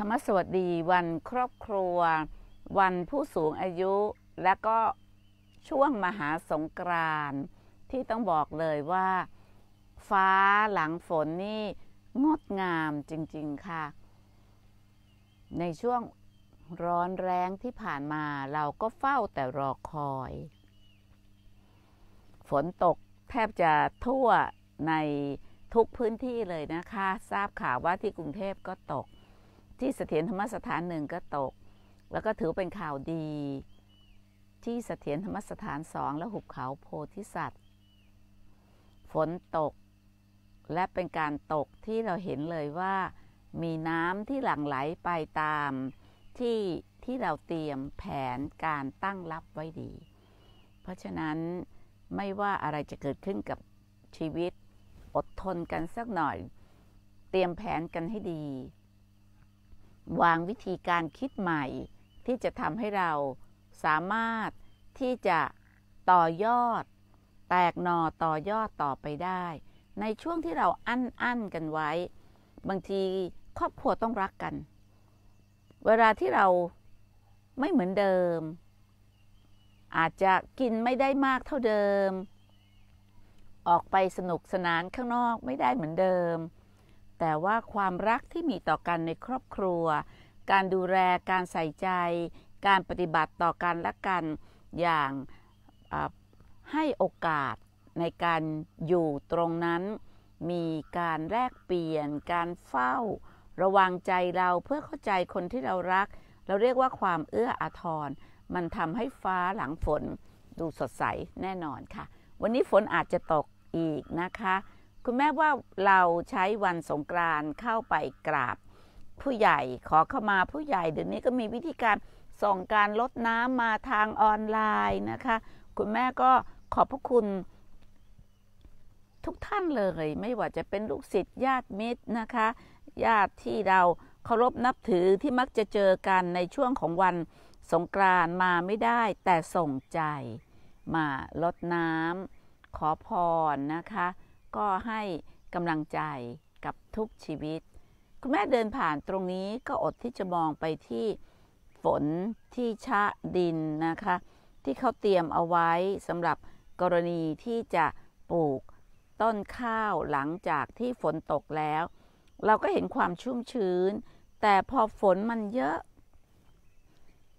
ธรรมสวัสดีวันครอบครัว วันผู้สูงอายุและก็ช่วงมหาสงกรานที่ต้องบอกเลยว่าฟ้าหลังฝนนี่งดงามจริงๆค่ะ ในช่วงร้อนแรงที่ผ่านมาเราก็เฝ้าแต่รอคอย ฝนตกแทบจะทั่วในทุกพื้นที่เลยนะคะ ทราบข่าวว่าที่กรุงเทพก็ตกที่เสถียรธรรมสถานหนึ่งก็ตก แล้วก็ถือเป็นข่าวดี ที่เสถียรธรรมสถานสองและหุบเขาโพธิสัตว์ ฝนตก และเป็นการตกที่เราเห็นเลยว่ามีน้ำที่หลั่งไหลไปตามที่ที่เราเตรียมแผนการตั้งรับไว้ดี เพราะฉะนั้นไม่ว่าอะไรจะเกิดขึ้นกับชีวิตอดทนกันสักหน่อย เตรียมแผนกันให้ดีวางวิธีการคิดใหม่ที่จะทำให้เราสามารถที่จะต่อยอด แตกหน่อต่อยอดต่อไปได้ ในช่วงที่เราอั้นอั้นกันไว้ บางทีครอบครัวต้องรักกัน เวลาที่เราไม่เหมือนเดิม อาจจะกินไม่ได้มากเท่าเดิม ออกไปสนุกสนานข้างนอกไม่ได้เหมือนเดิมแต่ว่าความรักที่มีต่อกันในครอบครัว การดูแล การใส่ใจ การปฏิบัติต่อกัน และกัน อย่าง ให้โอกาสในการอยู่ตรงนั้น มีการแลกเปลี่ยน การเฝ้า ระวังใจเราเพื่อเข้าใจคนที่เรารัก เราเรียกว่าความเอื้ออาทร มันทำให้ฟ้าหลังฝนดูสดใสแน่นอนค่ะ วันนี้ฝนอาจจะตกอีกนะคะคุณแม่ว่าเราใช้วันสงกรานต์เข้าไปกราบผู้ใหญ่ขอเข้ามาผู้ใหญ่เดี๋ยวนี้ก็มีวิธีการส่งการลดน้ำมาทางออนไลน์นะคะคุณแม่ก็ขอบพระคุณ ทุกท่านเลยไม่ว่าจะเป็นลูกศิษย์ญาติมิตรนะคะ ญาติที่เราเคารพนับถือที่มักจะเจอกันในช่วงของวันสงกรานต์มาไม่ได้ แต่ส่งใจมาลดน้ำขอพรนะคะก็ให้กำลังใจกับทุกชีวิต คุณแม่เดินผ่านตรงนี้ก็อดที่จะมองไปที่ฝนที่ชะดินนะคะ ที่เขาเตรียมเอาไว้สำหรับกรณีที่จะปลูกต้นข้าวหลังจากที่ฝนตกแล้ว เราก็เห็นความชุ่มชื้น แต่พอฝนมันเยอะ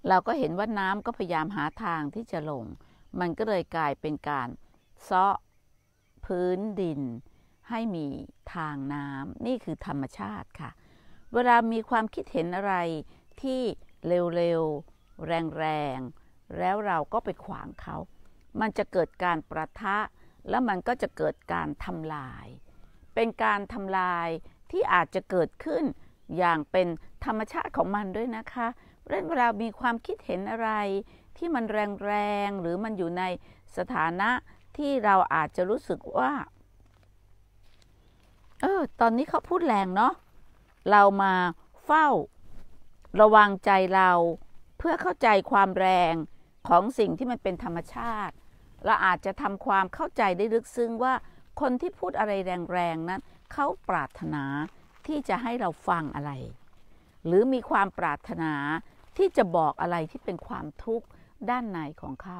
เราก็เห็นว่าน้ำก็พยายามหาทางที่จะลงมันก็เลยกลายเป็นการซาะพื้นดินให้มีทางน้ำนี่คือธรรมชาติค่ะ เวลามีความคิดเห็นอะไรที่เร็วๆแรงๆแล้วเราก็ไปขวางเขา มันจะเกิดการประทะแล้วมันก็จะเกิดการทำลาย เป็นการทำลายที่อาจจะเกิดขึ้นอย่างเป็นธรรมชาติของมันด้วยนะคะเรื่องเวลามีความคิดเห็นอะไรที่มันแรงๆหรือมันอยู่ในสถานะที่เราอาจจะรู้สึกว่า เออ ตอนนี้เขาพูดแรงเนาะ เรามาเฝ้า ระวังใจเราเพื่อเข้าใจความแรงของสิ่งที่มันเป็นธรรมชาติ เราอาจจะทำความเข้าใจได้ลึกซึ้งว่า คนที่พูดอะไรแรงๆนั้นเขาปรารถนาที่จะให้เราฟังอะไร หรือมีความปรารถนาที่จะบอกอะไรที่เป็นความทุกข์ด้านในของเขา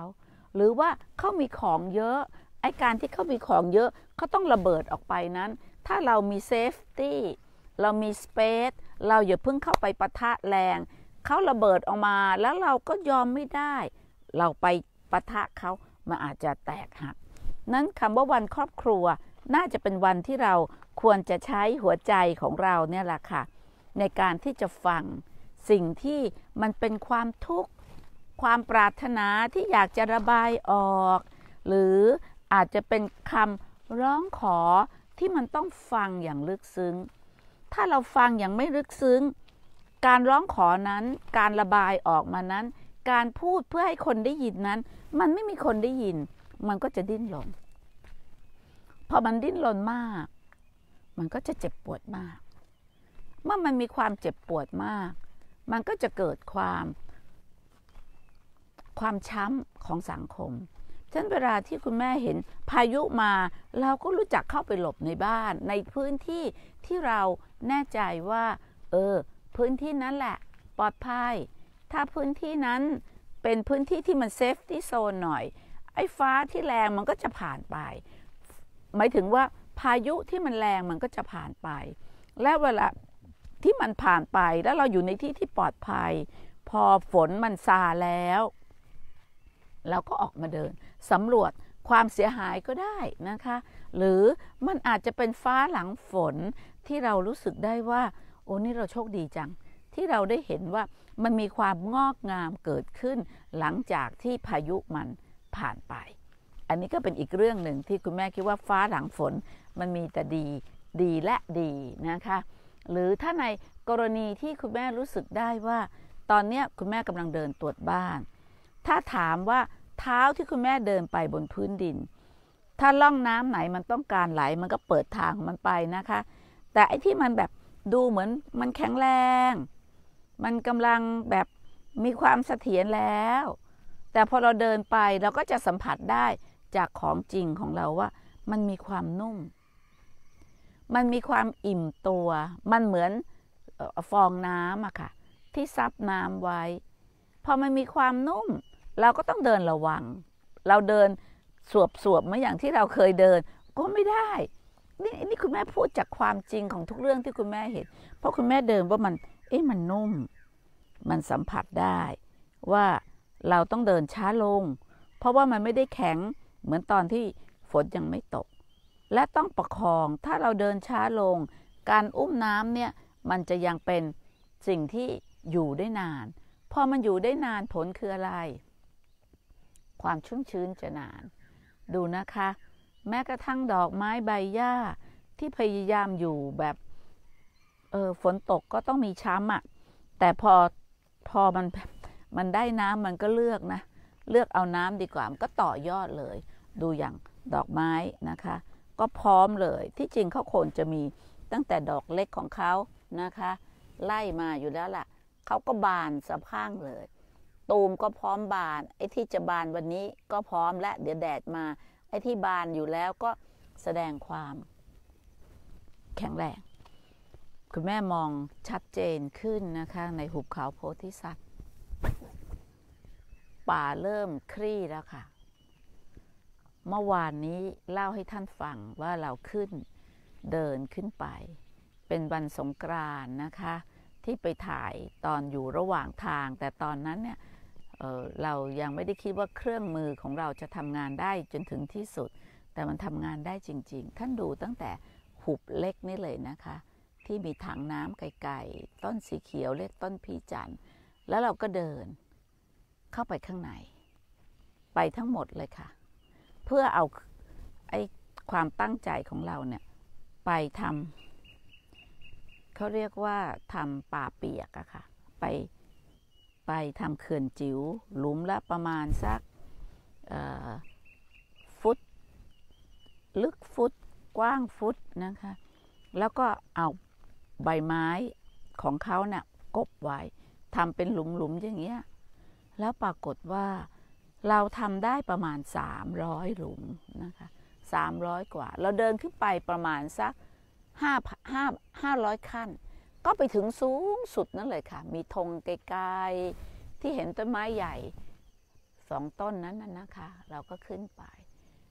หรือว่าเขามีของเยอะไอการที่เขามีของเยอะเขาต้องระเบิดออกไปนั้น ถ้าเรามีเซฟตี้เรามีสเปซเราอย่าเพิ่งเข้าไปปะทะแรงเขาระเบิดออกมาแล้วเราก็ยอมไม่ได้ เราไปปะทะเขามันอาจจะแตกหักนั้นคำว่าวันครอบครัวน่าจะเป็นวันที่เราควรจะใช้หัวใจของเราเนี่ยแหละค่ะ ในการที่จะฟังสิ่งที่มันเป็นความทุกข์ความปรารถนาที่อยากจะระบายออก หรืออาจจะเป็นคำร้องขอที่มันต้องฟังอย่างลึกซึ้ง ถ้าเราฟังอย่างไม่ลึกซึ้ง การร้องขอนั้น การระบายออกมานั้น การพูดเพื่อให้คนได้ยินนั้น มันไม่มีคนได้ยิน มันก็จะดิ้นรนพอมันดิ้นรนมาก มันก็จะเจ็บปวดมาก เมื่อมันมีความเจ็บปวดมาก มันก็จะเกิดความความช้ำของสังคมฉันเวลาที่คุณแม่เห็นพายุมา เราก็รู้จักเข้าไปหลบในบ้าน ในพื้นที่ที่เราแน่ใจว่า เออ พื้นที่นั้นแหละปลอดภัย ถ้าพื้นที่นั้นเป็นพื้นที่ที่มันเซฟที่โซนหน่อย ไอ้ฟ้าที่แรงมันก็จะผ่านไป หมายถึงว่าพายุที่มันแรงมันก็จะผ่านไป และเวลาที่มันผ่านไป แล้วเราอยู่ในที่ที่ปลอดภัย พอฝนมันซาแล้วเราก็ออกมาเดิน สำรวจความเสียหายก็ได้นะคะ หรือมันอาจจะเป็นฟ้าหลังฝนที่เรารู้สึกได้ว่าโอ้นี่เราโชคดีจัง ที่เราได้เห็นว่ามันมีความงอกงามเกิดขึ้นหลังจากที่พายุมันผ่านไป อันนี้ก็เป็นอีกเรื่องหนึ่งที่คุณแม่คิดว่าฟ้าหลังฝน มันมีแต่ดีดีและดีนะคะ หรือถ้าในกรณีที่คุณแม่รู้สึกได้ว่า ตอนนี้คุณแม่กำลังเดินตรวจบ้าน ถ้าถามว่าเท้าที่คุณแม่เดินไปบนพื้นดิน ถ้าล่องน้ำไหนมันต้องการไหลมันก็เปิดทางของมันไปนะคะ แต่ไอ้ที่มันแบบดูเหมือนมันแข็งแรง มันกำลังแบบมีความเสถียรแล้ว แต่พอเราเดินไปเราก็จะสัมผัสได้จากของจริงของเราว่า มันมีความนุ่ม มันมีความอิ่มตัว มันเหมือนฟองน้ำอะค่ะที่ซับน้ำไว้ พอมันมีความนุ่มเราก็ต้องเดินระวัง เราเดินสวบสวบมาอย่างที่เราเคยเดิน ก็ไม่ได้ นี่นี่คุณแม่พูดจากความจริงของทุกเรื่องที่คุณแม่เห็น เพราะคุณแม่เดินว่ามัน เอ๊ะมันนุ่ม มันสัมผัสได้ ว่าเราต้องเดินช้าลง เพราะว่ามันไม่ได้แข็งเหมือนตอนที่ฝนยังไม่ตก และต้องประคองถ้าเราเดินช้าลง การอุ้มน้ำเนี่ยมันจะยังเป็นสิ่งที่อยู่ได้นาน พอมันอยู่ได้นานผลคืออะไรความชุ่มชื้นจะนาน ดูนะคะ แม้กระทั่งดอกไม้ใบหญ้าที่พยายามอยู่แบบเออฝนตกก็ต้องมีช้ำอะ่ะแต่พอพอมันมันได้น้ำมันก็เลือกนะเลือกเอาน้ำดีกว่ามันก็ต่อยอดเลย ดูอย่างดอกไม้นะคะ ก็พร้อมเลยที่จริงเขาโคนจะมีตั้งแต่ดอกเล็กของเขานะคะ ไล่มาอยู่แล้วล่ะเขาก็บานสะพั่งเลยตูมก็พร้อมบาน ไอ้ที่จะบานวันนี้ก็พร้อมและเดี๋ยวแดดมาไอ้ที่บานอยู่แล้วก็แสดงความแข็งแรงคุณแม่มองชัดเจนขึ้นนะคะ ในหุบเขาโพธิสัตว์ ป่าเริ่มคลี่แล้วค่ะ เมื่อวานนี้เล่าให้ท่านฟังว่าเราขึ้นเดินขึ้นไป เป็นวันสงกรานนะคะ ที่ไปถ่ายตอนอยู่ระหว่างทาง แต่ตอนนั้นเนี่ยเรายังไม่ได้คิดว่าเครื่องมือของเราจะทำงานได้จนถึงที่สุด แต่มันทำงานได้จริงๆ ท่านดูตั้งแต่หุบเล็กนี่เลยนะคะ ที่มีถังน้ำไกลๆต้นสีเขียวเรียกต้นพีจัน แล้วเราก็เดินเข้าไปข้างใน ไปทั้งหมดเลยค่ะ เพื่อเอาไอ้ความตั้งใจของเราเนี่ยไปทำเขาเรียกว่าทำป่าเปียกอะค่ะ ไปไปทำเขื่อนจิว๋วหลุมละประมาณสักฟุต ลึกฟุตกว้างฟุตนะคะแล้วก็เอาใบไม้ของเขาเนะ่ยกบไว้ทำเป็นหลุมหลุมอย่างเงี้ยแล้วปรากฏว่าเราทำได้ประมาณ 300 หลุมนะคะ300 กว่า เราเดินขึ้นไปประมาณสัก5 5 500 ขั้นก็ไปถึงสูงสุดนั่นเลยค่ะ มีธงไกลๆที่เห็นต้นไม้ใหญ่สองต้นนั้นนะคะ เราก็ขึ้นไป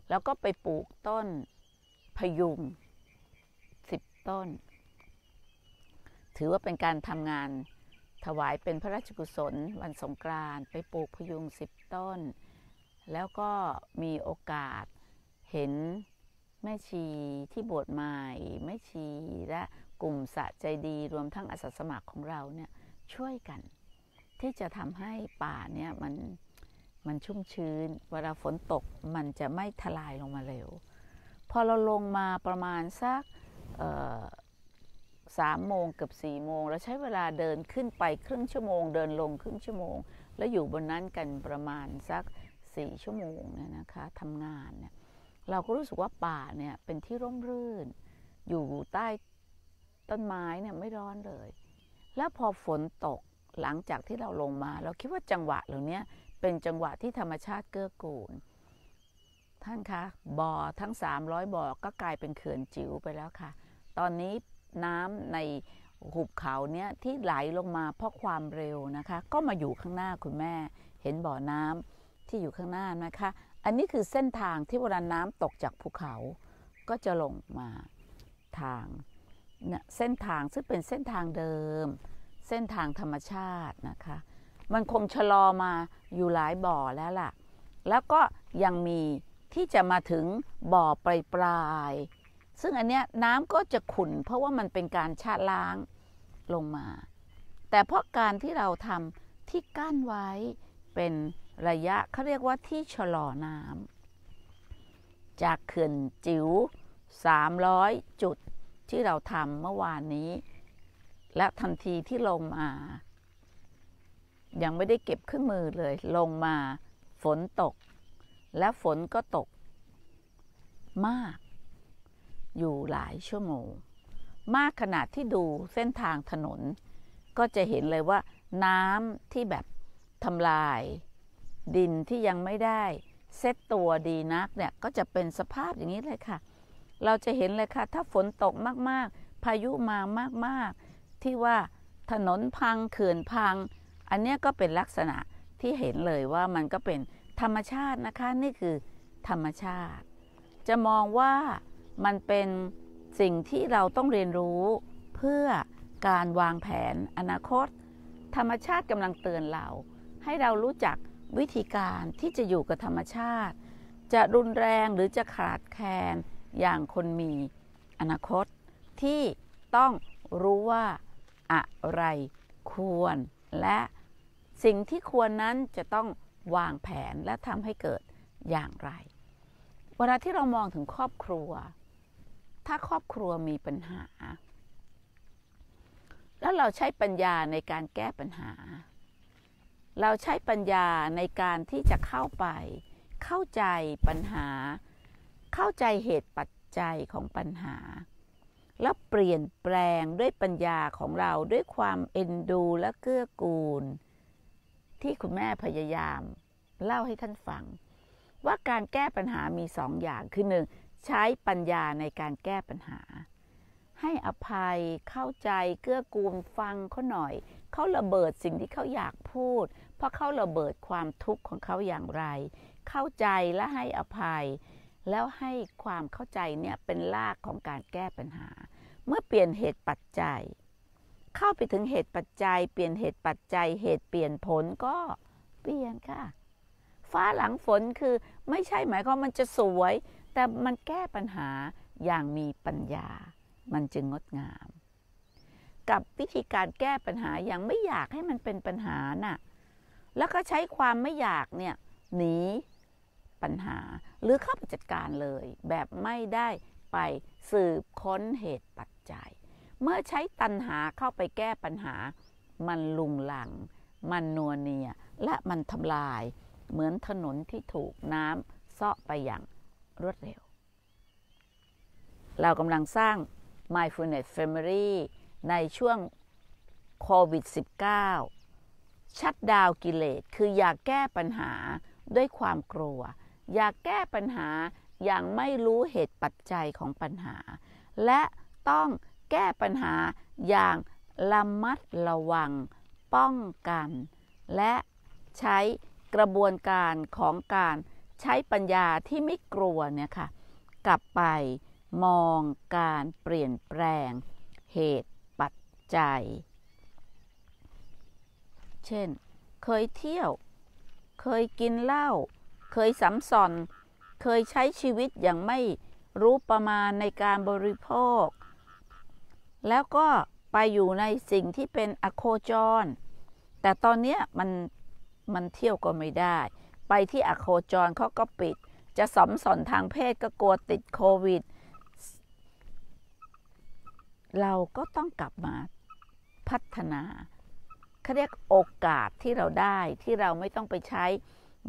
แล้วก็ไปปลูกต้นพยุงสิบต้น ถือว่าเป็นการทำงานถวายเป็นพระราชกุศล วันสงกรานต์ไปปลูกพยุงสิบต้น แล้วก็มีโอกาสเห็นแม่ชีที่บวชใหม่ แม่ชีและกลุ่มสะใจดีรวมทั้งอาสาสมัครของเราเนี่ย ช่วยกันที่จะทำให้ป่าเนี่ย มัน มันชุ่มชื้นเวลาฝนตกมันจะไม่ทลายลงมาเร็ว พอเราลงมาประมาณสักสามโมงเกือบสี่โมงเราใช้เวลาเดินขึ้นไปครึ่งชั่วโมง เดินลงครึ่งชั่วโมง แล้วอยู่บนนั้นกันประมาณสักสี่ชั่วโมงเนี่ยนะคะทำงานเนี่ย เราก็รู้สึกว่าป่าเนี่ยเป็นที่ร่มรื่นอยู่ใต้ต้นไม้เนี่ยไม่ร้อนเลย แล้วพอฝนตกหลังจากที่เราลงมา เราคิดว่าจังหวะเหล่านี้เป็นจังหวะที่ธรรมชาติเกื้อกูล ท่านคะบ่อทั้ง 300บ่อก็กลายเป็นเขื่อนจิ๋วไปแล้วค่ะ ตอนนี้น้ำในหุบเขาเนี่ยที่ไหลลงมาเพราะความเร็วนะคะ ก็มาอยู่ข้างหน้าคุณแม่ เห็นบ่อน้ำที่อยู่ข้างหน้านะคะ อันนี้คือเส้นทางที่เวลาน้ำตกจากภูเขา ก็จะลงมาทางเส้นทางซึ่งเป็นเส้นทางเดิม เส้นทางธรรมชาตินะคะ มันคงชะลอมาอยู่หลายบ่อแล้วล่ะ แล้วก็ยังมีที่จะมาถึงบ่อปลายปลาย ซึ่งอันเนี้ยน้ำก็จะขุ่นเพราะว่ามันเป็นการชะล้างลงมา แต่เพราะการที่เราทำที่กั้นไว้เป็นระยะเขาเรียกว่าที่ชะลอน้ำจากเขื่อนจิ๋ว300 จุดที่เราทำเมื่อวานนี้ และทันทีที่ลงมา ยังไม่ได้เก็บเครื่องมือเลย ลงมาฝนตก และฝนก็ตก มาก อยู่หลายชั่วโมงมากขนาดที่ดูเส้นทางถนน ก็จะเห็นเลยว่า น้ำที่แบบทำลายดินที่ยังไม่ได้เซตตัวดีนักเนี่ยก็จะเป็นสภาพอย่างนี้เลยค่ะเราจะเห็นเลยค่ะ ถ้าฝนตกมากๆ พายุมามากๆ ที่ว่าถนนพังเขื่อนพัง อันนี้ก็เป็นลักษณะที่เห็นเลยว่ามันก็เป็นธรรมชาตินะคะนี่คือธรรมชาติ จะมองว่ามันเป็นสิ่งที่เราต้องเรียนรู้เพื่อการวางแผนอนาคต ธรรมชาติกำลังเตือนเรา ให้เรารู้จักวิธีการที่จะอยู่กับธรรมชาติ จะรุนแรงหรือจะขาดแคลนอย่างคนมีอนาคตที่ต้องรู้ว่าอะไรควร และสิ่งที่ควรนั้นจะต้องวางแผนและทำให้เกิดอย่างไร เวลาที่เรามองถึงครอบครัว ถ้าครอบครัวมีปัญหา แล้วเราใช้ปัญญาในการแก้ปัญหา เราใช้ปัญญาในการที่จะเข้าไป เข้าใจปัญหาเข้าใจเหตุปัจจัยของปัญหา แล้วเปลี่ยนแปลงด้วยปัญญาของเราด้วยความเอ็นดู และเกื้อกูล ที่คุณแม่พยายาม เล่าให้ท่านฟัง ว่าการแก้ปัญหามีสองอย่างคือหนึ่ง ใช้ปัญญาในการแก้ปัญหา ให้อภัย เข้าใจเกื้อกูลฟังเขาหน่อยเขาระเบิดสิ่งที่เขาอยากพูด เพราะเขาระเบิดความทุกข์ของเขาอย่างไร เข้าใจและให้อภัยแล้วให้ความเข้าใจเนี่ยเป็นรากของการแก้ปัญหา เมื่อเปลี่ยนเหตุปัจจัย เข้าไปถึงเหตุปัจจัย เปลี่ยนเหตุปัจจัยเหตุเปลี่ยนผลก็เปลี่ยนค่ะ ฟ้าหลังฝนคือไม่ใช่หมายความมันจะสวย แต่มันแก้ปัญหาอย่างมีปัญญา มันจึงงดงาม กับวิธีการแก้ปัญหาอย่างไม่อยากให้มันเป็นปัญหานะ่ะแล้วก็ใช้ความไม่อยากเนี่ยหนีปัญหาหรือเข้าไปจัดการเลย แบบไม่ได้ไปสืบค้นเหตุปัจจัย เมื่อใช้ตันหาเข้าไปแก้ปัญหา มันลุงหลัง มันนัวเนียและมันทำลายเหมือนถนนที่ถูกน้ำซาะไปอย่างรวดเร็ว เรากำลังสร้าง mindfulness family ในช่วงโควิด -19 ชัดดาวกิเลส คืออยากแก้ปัญหาด้วยความกลัวอย่าแก้ปัญหาอย่างไม่รู้เหตุปัจจัยของปัญหา และต้องแก้ปัญหาอย่างระมัดระวังป้องกัน และใช้กระบวนการของการใช้ปัญญาที่ไม่กลัวเนี่ยค่ะกลับไปมองการเปลี่ยนแปลงเหตุปัจจัย เช่น เคยเที่ยวเคยกินเหล้าเคยสัมสอน เคยใช้ชีวิตอย่างไม่รู้ประมาณในการบริโภค แล้วก็ไปอยู่ในสิ่งที่เป็นอโคจร แต่ตอนนี้มันมันเที่ยวก็ไม่ได้ ไปที่อโคจรเขาก็ปิด จะสมสอนทางเพศก็กลัวติดโควิด เราก็ต้องกลับมาพัฒนาเขาเรียกโอกาสที่เราได้ที่เราไม่ต้องไปใช้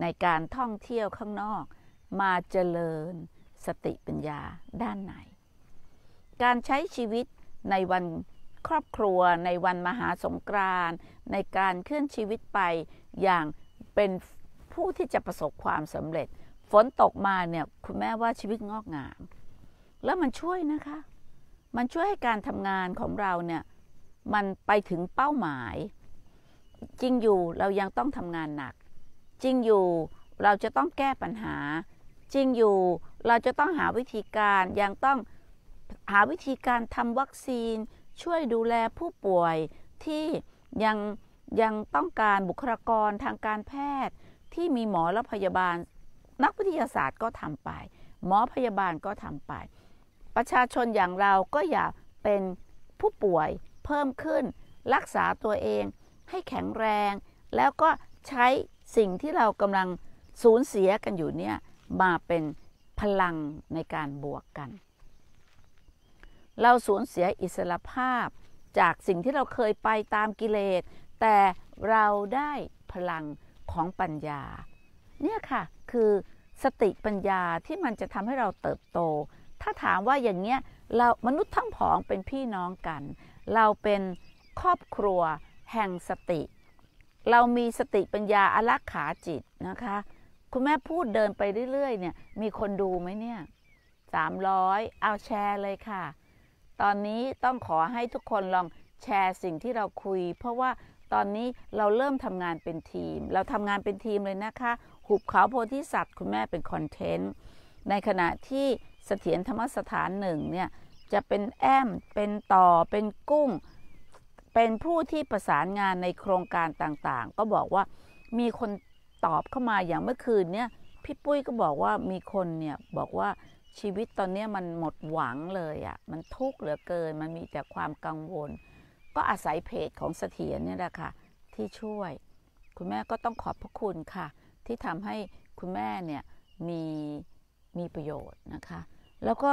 ในการท่องเที่ยวข้างนอกมาเจริญสติปัญญาด้านในการใช้ชีวิตในวันครอบครัวในวันมหาสงกรานในการเคลื่อนชีวิตไปอย่างเป็นผู้ที่จะประสบความสำเร็จฝนตกมาเนี่ยคุณแม่ว่าชีวิตงอกงามแล้วมันช่วยนะคะ มันช่วยให้การทำงานของเราเนี่ยมันไปถึงเป้าหมาย จริงอยู่เรายังต้องทำงานหนักจริงอยู่เราจะต้องแก้ปัญหา จริงอยู่เราจะต้องหาวิธีการยังต้องหาวิธีการทำวัคซีน ช่วยดูแลผู้ป่วยที่ยังยังต้องการบุคลากรทางการแพทย์ ที่มีหมอและพยาบาลนักวิทยาศาสตร์ก็ทำไป หมอพยาบาลก็ทำไป ประชาชนอย่างเราก็อย่าเป็นผู้ป่วยเพิ่มขึ้น รักษาตัวเองให้แข็งแรง แล้วก็ใช้สิ่งที่เรากำลังสูญเสียกันอยู่เนี่ยมาเป็นพลังในการบวกกัน เราสูญเสียอิสรภาพจากสิ่งที่เราเคยไปตามกิเลสแต่เราได้พลังของปัญญาเนี่ยค่ะ คือสติปัญญาที่มันจะทำให้เราเติบโต ถ้าถามว่าอย่างเงี้ยเรามนุษย์ทั้งผองเป็นพี่น้องกัน เราเป็นครอบครัวแห่งสติเรามีสติปัญญา อลักขาจิตนะคะ คุณแม่พูดเดินไปเรื่อย ๆ เนี่ย มีคนดูไหมเนี่ยสามร้อยเอาแชร์เลยค่ะ ตอนนี้ต้องขอให้ทุกคนลองแชร์สิ่งที่เราคุย เพราะว่าตอนนี้เราเริ่มทำงานเป็นทีม เราทำงานเป็นทีมเลยนะคะหุบเขาโพธิสัตว์ คุณแม่เป็น คอนเทนต์ ในขณะที่เสถียรธรรมสถานหนึ่งเนี่ยจะเป็นแอมเป็นต่อเป็นกุ้งเป็นผู้ที่ประสานงานในโครงการต่างๆ ก็บอกว่ามีคนตอบเข้ามาอย่างเมื่อคืนเนี่ยพี่ปุ้ยก็บอกว่ามีคนเนี่ยบอกว่าชีวิตตอนนี้มันหมดหวังเลยอะ่ะมันทุกข์เหลือเกินมันมีแต่ความกังวล ก็อาศัยเพจของเสถียรเนี่ยแหละค่ะ ที่ช่วยคุณแม่ก็ต้องขอบพระคุณค่ะ ที่ทำให้คุณแม่เนี่ยมีมีประโยชน์นะคะ แล้วก็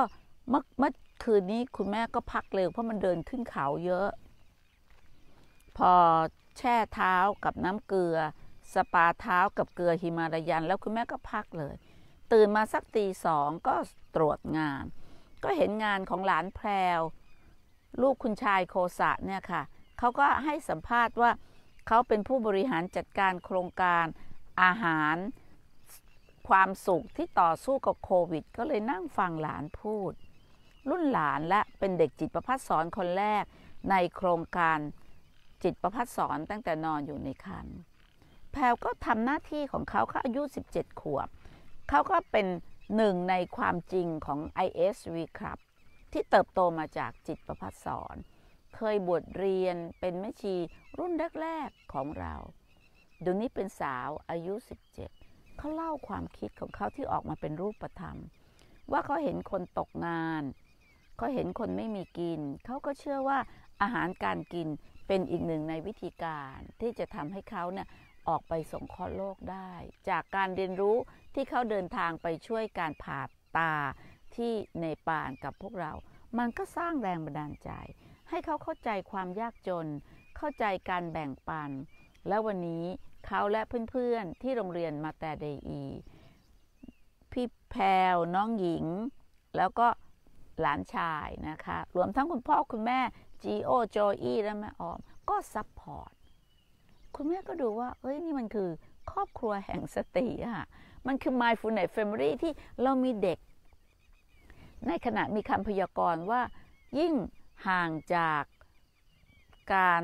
เมื่อคืนนี้คุณแม่ก็พักเร็วเพราะมันเดินขึ้นเขาเยอะพอแช่เท้ากับน้ำเกลือ สปาเท้ากับเกลือหิมาลายัน แล้วคุณแม่ก็พักเลย ตื่นมาสักตีสองก็ตรวจงาน ก็เห็นงานของหลานแพรว ลูกคุณชายโคสะเนี่ยค่ะเขาก็ให้สัมภาษณ์ว่าเขาเป็นผู้บริหารจัดการโครงการอาหารความสุขที่ต่อสู้กับโควิด ก็เลยนั่งฟังหลานพูด รุ่นหลานและเป็นเด็กจิตประพัฒสอนคนแรกในโครงการจิตประพัดสอนตั้งแต่นอนอยู่ในคัน แพลวก็ทำหน้าที่ของเขาเขาอายุ 17ขวบ เขาก็เป็นหนึ่งในความจริงของ ISV ครับที่เติบโตมาจากจิตประพัดสอน เคยบวชเรียนเป็นแม่ชีรุ่นแรกๆของเราดูนี้เป็นสาวอายุ 17เขาเล่าความคิดของเขาที่ออกมาเป็นรูปธรรม ว่าเขาเห็นคนตกงาน เขาเห็นคนไม่มีกิน เขาก็เชื่อว่าอาหารการกินเป็นอีกหนึ่งในวิธีการที่จะทำให้เขาเนี่ยออกไปสงเคราะห์โลกได้ จากการเรียนรู้ที่เขาเดินทางไปช่วยการผ่าตาที่ในปานกับพวกเรา มันก็สร้างแรงบันดาลใจ ให้เขาเข้าใจความยากจน เข้าใจการแบ่งปัน และวันนี้เขาและเพื่อนๆที่โรงเรียนมาแต่เดอีพี่แพลน้องหญิง แล้วก็หลานชายนะคะรวมทั้งคุณพ่อคุณแม่จีโอโจอี้และแม่ออมก็ซัพพอร์ตคุณแม่ก็ดูว่า เอ้ย นี่มันคือครอบครัวแห่งสติค่ะ มันคือ m y f u l n e s s family ที่เรามีเด็ก ในขณะมีคำพยากรณ์ว่ายิ่งห่างจากการ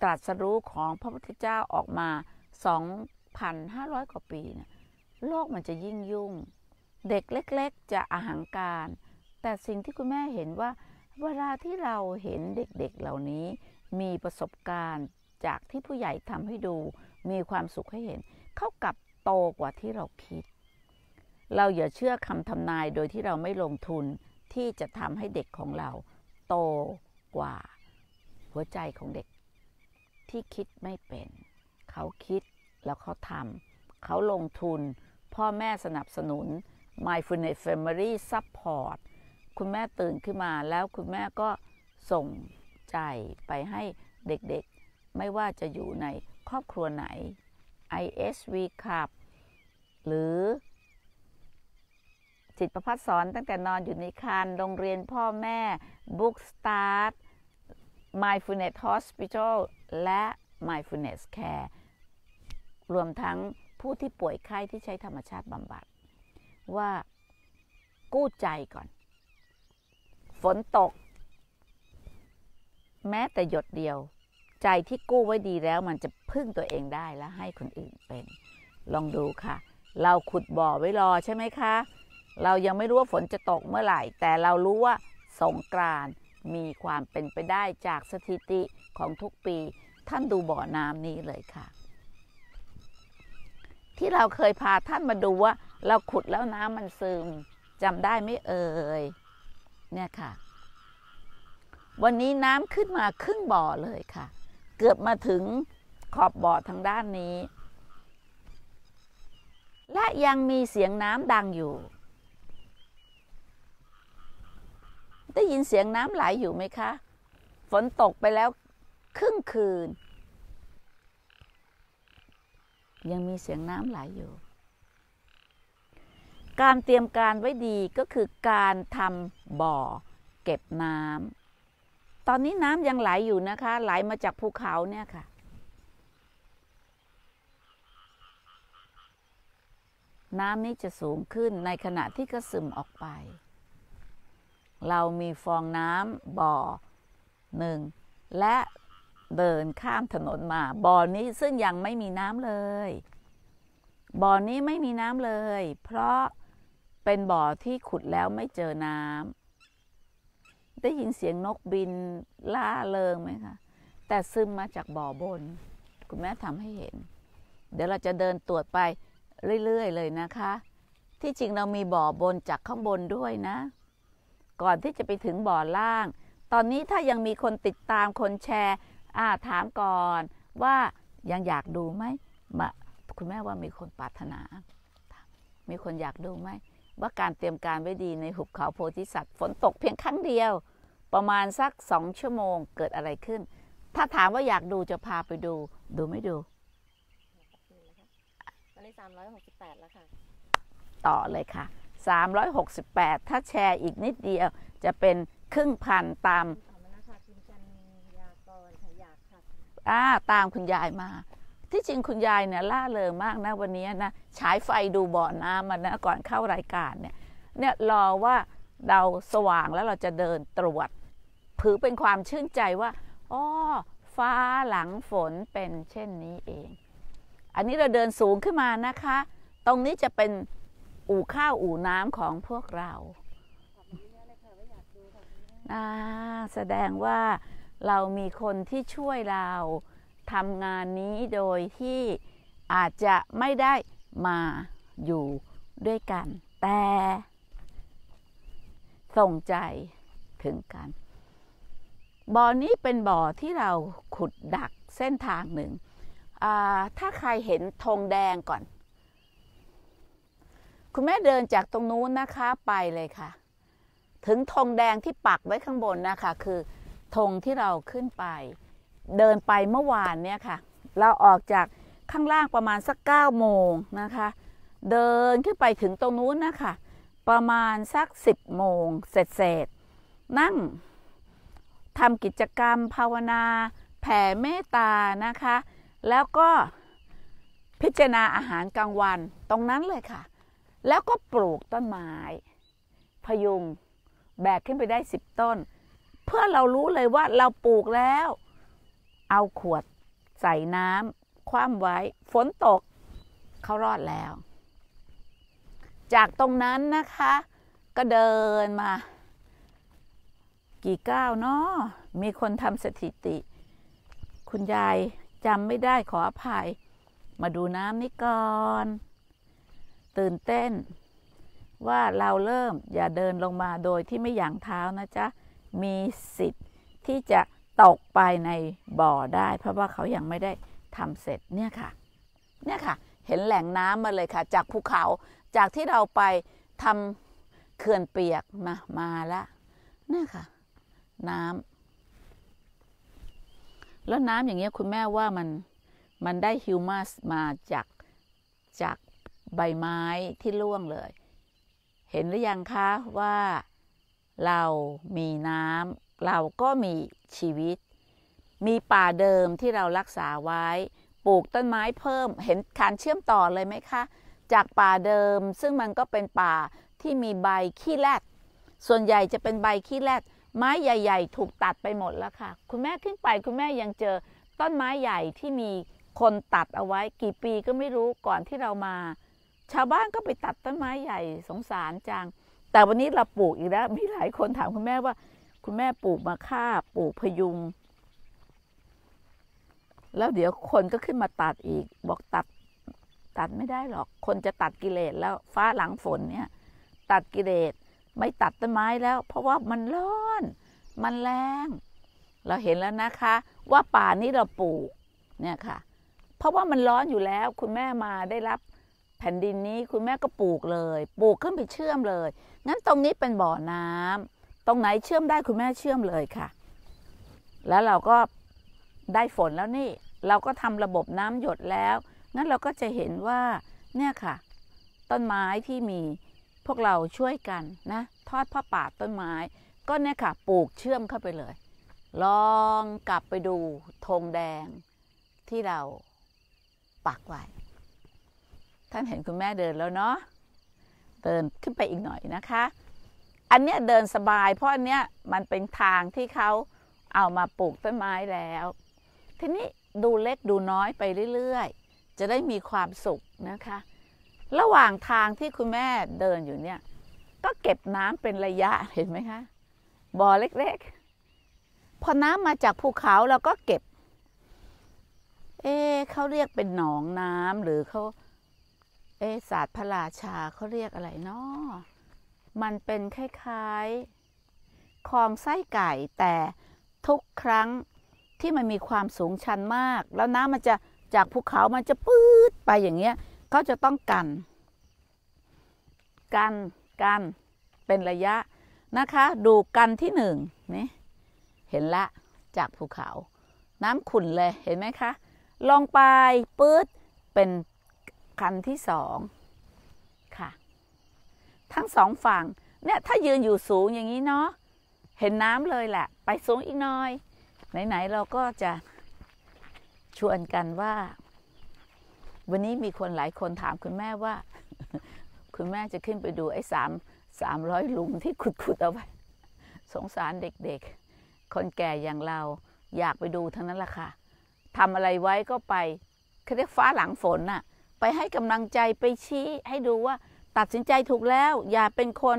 ตรัสรู้ของพระพุทธเจ้าออกมา 2,500 กว่าปีเนี่ยโลกมันจะยิ่งยุ่งเด็กเล็ก ๆจะอาหังการ แต่สิ่งที่คุณแม่เห็นว่าเวลาที่เราเห็นเด็กๆเเหล่านี้มีประสบการณ์จากที่ผู้ใหญ่ทำให้ดู มีความสุขให้เห็น เขากลับโตกว่าที่เราคิด เราอย่าเชื่อคำทำนายโดยที่เราไม่ลงทุนที่จะทำให้เด็กของเราโตกว่า หัวใจของเด็กที่คิดไม่เป็น เขาคิดแล้วเขาทำเขาลงทุน พ่อแม่สนับสนุน My Family Support คุณแม่ตื่นขึ้นมาแล้วคุณแม่ก็ส่งใจไปให้เด็กๆ ไม่ว่าจะอยู่ในครอบครัวไหน ISV รับหรือ จิตประพัฒสอนตั้งแต่นอนอยู่ในคันโรงเรียนพ่อแม่ Book Start Mindfulness Hospital และ Mindfulness Care รวมทั้งผู้ที่ป่วยไข้ที่ใช้ธรรมชาติบำบัด ว่ากู้ใจก่อนฝนตก แม้แต่หยดเดียว ใจที่กู้ไว้ดีแล้ว มันจะพึ่งตัวเองได้และให้คนอื่นเป็น ลองดูค่ะ เราขุดบ่อไว้รอ ใช่ไหมคะ เรายังไม่รู้ว่าฝนจะตกเมื่อไหร่ แต่เรารู้ว่าสงกรานมีความเป็นไปได้จากสถิติของทุกปีท่านดูบ่อน้ำนี้เลยค่ะ ที่เราเคยพาท่านมาดูว่า เราขุดแล้วน้ำมันซึมจำได้ไม่เอ่ยเนี่ยค่ะ วันนี้น้ำขึ้นมาครึ่งบ่อเลยค่ะ เกือบมาถึงขอบบ่อทางด้านนี้ และยังมีเสียงน้ำดังอยู่ ได้ยินเสียงน้ำไหลยอยู่ไหมคะ ฝนตกไปแล้ว ครึ่งคืน ยังมีเสียงน้ำไหลยอยู่การเตรียมการไว้ดีก็คือการทำบ่อเก็บน้ำ ตอนนี้น้ำยังไหลอยู่นะคะ ไหลมาจากภูเขาเนี่ยค่ะ น้ำนี้จะสูงขึ้นในขณะที่กระซึมออกไป เรามีฟองน้ำบ่อหนึ่งและเดินข้ามถนนมา บ่อนี้ซึ่งยังไม่มีน้ำเลย บ่อนี้ไม่มีน้ำเลย เพราะเป็นบ่อที่ขุดแล้วไม่เจอน้ำ ได้ ยินเสียงนกบินล่าเริงไหมคะ แต่ซึมมาจากบ่อบน คุณแม่ทำให้เห็น เดี๋ยวเราจะเดินตรวจไปเรื่อย ๆ เลยนะคะ ที่จริงเรามีบ่อบนจากข้างบนด้วยนะ ก่อนที่จะไปถึงบ่อล่าง ตอนนี้ถ้ายังมีคนติดตามคนแชร์ อ่าถามก่อนว่ายังอยากดูไหมมาคุณแม่ว่ามีคนปรารถนา มีคนอยากดูไหมว่าการเตรียมการไว้ดีในหุบเขาโพธิสัตว์ ฝนตกเพียงครั้งเดียว ประมาณสักสองชั่วโมงเกิดอะไรขึ้น ถ้าถามว่าอยากดูจะพาไปดู ดูไม่ดูตอนนี้สามร้อยหกสิบแปดแล้วค่ะต่อเลยค่ะสามร้อยหกสิบแปดถ้าแชร์อีกนิดเดียวจะเป็นครึ่งพันตาม อ่าตามคุณยายมาที่จริงคุณยายเนี่ยล่าเริงมากนะวันนี้นะฉายไฟดูบ่อน้ำมันนะก่อนเข้ารายการเนี่ยเนี่ยรอว่าเราสว่างแล้วเราจะเดินตรวจผือเป็นความชื่นใจว่าอ๋อฟ้าหลังฝนเป็นเช่นนี้เอง อันนี้เราเดินสูงขึ้นมานะคะ ตรงนี้จะเป็นอู่ข้าวอู่น้ำของพวกเรา แสดงว่าเรามีคนที่ช่วยเราทำงานนี้โดยที่อาจจะไม่ได้มาอยู่ด้วยกันแต่ส่งใจถึงกันบ่อนี้เป็นบ่อที่เราขุดดักเส้นทางหนึ่งถ้าใครเห็นธงแดงก่อน คุณแม่เดินจากตรงนู้นนะคะไปเลยค่ะ ถึงธงแดงที่ปักไว้ข้างบนนะคะ คือธงที่เราขึ้นไปเดินไปเมื่อวานเนี่ยค่ะ เราออกจากข้างล่างประมาณสักเก้าโมงนะคะ เดินขึ้นไปถึงตรงนู้นนะคะ ประมาณสักสิบโมงเสร็จเสร็จนั่งทำกิจกรรมภาวนา แผ่เมตตานะคะ แล้วก็พิจารณาอาหารกลางวันตรงนั้นเลยค่ะ แล้วก็ปลูกต้นไม้ พยุงแบกขึ้นไปได้สิบต้น เพื่อเรารู้เลยว่าเราปลูกแล้วเอาขวดใส่น้ำคว่ำไว้ ฝนตก เขารอดแล้ว จากตรงนั้นนะคะก็เดินมา กี่ก้าวเนาะมีคนทำสถิติ คุณยายจำไม่ได้ขออภัย มาดูน้ำนี่ก่อน ตื่นเต้น ว่าเราเริ่มอย่าเดินลงมาโดยที่ไม่หยั่งเท้านะจ๊ะ มีสิทธิ์ที่จะตกไปในบ่อได้ เพราะว่าเขายังไม่ได้ทำเสร็จเนี่ยค่ะเนี่ยค่ะเห็นแหล่งน้ำมาเลยค่ะจากภูเขาจากที่เราไปทำเขื่อนเปียกมามาละเนี่ยค่ะน้ำแล้วน้ำอย่างเงี้ยคุณแม่ว่ามัน มันได้ฮิวมัสมาจากจากใบไม้ที่ร่วงเลย เห็นหรือยังคะว่าเรามีน้ำเราก็มีชีวิตมีป่าเดิมที่เรารักษาไว้ ปลูกต้นไม้เพิ่ม เห็นการเชื่อมต่อเลยไหมคะ จากป่าเดิมซึ่งมันก็เป็นป่าที่มีใบขี้แรดส่วนใหญ่จะเป็นใบขี้แรดไม้ใหญ่ ๆ ถูกตัดไปหมดแล้วค่ะคุณแม่ขึ้นไปคุณแม่ยังเจอต้นไม้ใหญ่ที่มีคนตัดเอาไว้ กี่ปีก็ไม่รู้ก่อนที่เรามา ชาวบ้านก็ไปตัดต้นไม้ใหญ่สงสารจังแต่วันนี้เราปลูกอีกแล้วมีหลายคนถามคุณแม่ว่าคุณแม่ปลูกมาค่าปลูกพยุง แล้วเดี๋ยวคนก็ขึ้นมาตัดอีก บอกตัดตัดไม่ได้หรอกคนจะตัดกิเลสแล้วฟ้าหลังฝนเนี่ย ตัดกิเลสไม่ตัดต้นไม้แล้ว เพราะว่ามันร้อน มันแรง เราเห็นแล้วนะคะ ว่าป่านี้เราปลูก เนี่ยค่ะเพราะว่ามันร้อนอยู่แล้ว คุณแม่มาได้รับ แผ่นดินนี้ คุณแม่ก็ปลูกเลย ปลูกขึ้นไปเชื่อมเลยงั้นตรงนี้เป็นบ่อน้ำตรงไหนเชื่อมได้คุณแม่เชื่อมเลยค่ะ แล้วเราก็ได้ฝนแล้วนี่ เราก็ทำระบบน้ำหยดแล้ว งั้นเราก็จะเห็นว่าเนี่ยค่ะ ต้นไม้ที่มีพวกเราช่วยกันนะ ทอดผ้าป่าต้นไม้ก็เนี่ยค่ะปลูกเชื่อมเข้าไปเลย ลองกลับไปดูธงแดงที่เราปักไว้ท่านเห็นคุณแม่เดินแล้วเนาะเดินขึ้นไปอีกหน่อยนะคะอันเนี้ยเดินสบาย เพราะอันเนี้ยมันเป็นทางที่เขาเอามาปลูกต้นไม้แล้ว ทีนี้ดูเล็กดูน้อยไปเรื่อย ๆ จะได้มีความสุขนะคะ ระหว่างทางที่คุณแม่เดินอยู่เนี่ยก็เก็บน้ำเป็นระยะเห็นไหมคะบ่อเล็กๆ พอน้ำมาจากภูเขาเราก็เก็บ เอเขาเรียกเป็นหนองน้ำหรือเขาเอศาสตร์พระราชาเขาเรียกอะไรนาะมันเป็นคล้ายๆคลองไส้ไก่แต่ทุกครั้งที่มันมีความสูงชันมาก แล้วน้ำมันจะ จากภูเขามันจะปื๊ดไปอย่างเงี้ยเขาจะต้องกันกันกันเป็นระยะนะคะ ดูกันที่หนึ่งนี่เห็นละจากภูเขา น้ำขุ่นเลยเห็นไหมคะลงไปปื๊ดเป็นคันที่สองทั้งสองฝั่ง เนี่ยถ้ายืนอยู่สูงอย่างนี้เนาะเห็นน้ำเลยแหละ ไปสูงอีกน้อย ไหน ๆ เราก็จะชวนกันว่า วันนี้มีคนหลายคนถามคุณแม่ว่า คุณแม่จะขึ้นไปดูไอ้สามสามร้อยลุมที่ขุดๆเอาไว้สงสารเด็กๆ คนแก่อย่างเราอยากไปดูทั้งนั้นล่ละค่ะทำอะไรไว้ก็ไปเขาเรียกฟ้าหลังฝนน่ะไปให้กำลังใจไปชี้ให้ดูว่าตัดสินใจถูกแล้วอย่าเป็นคน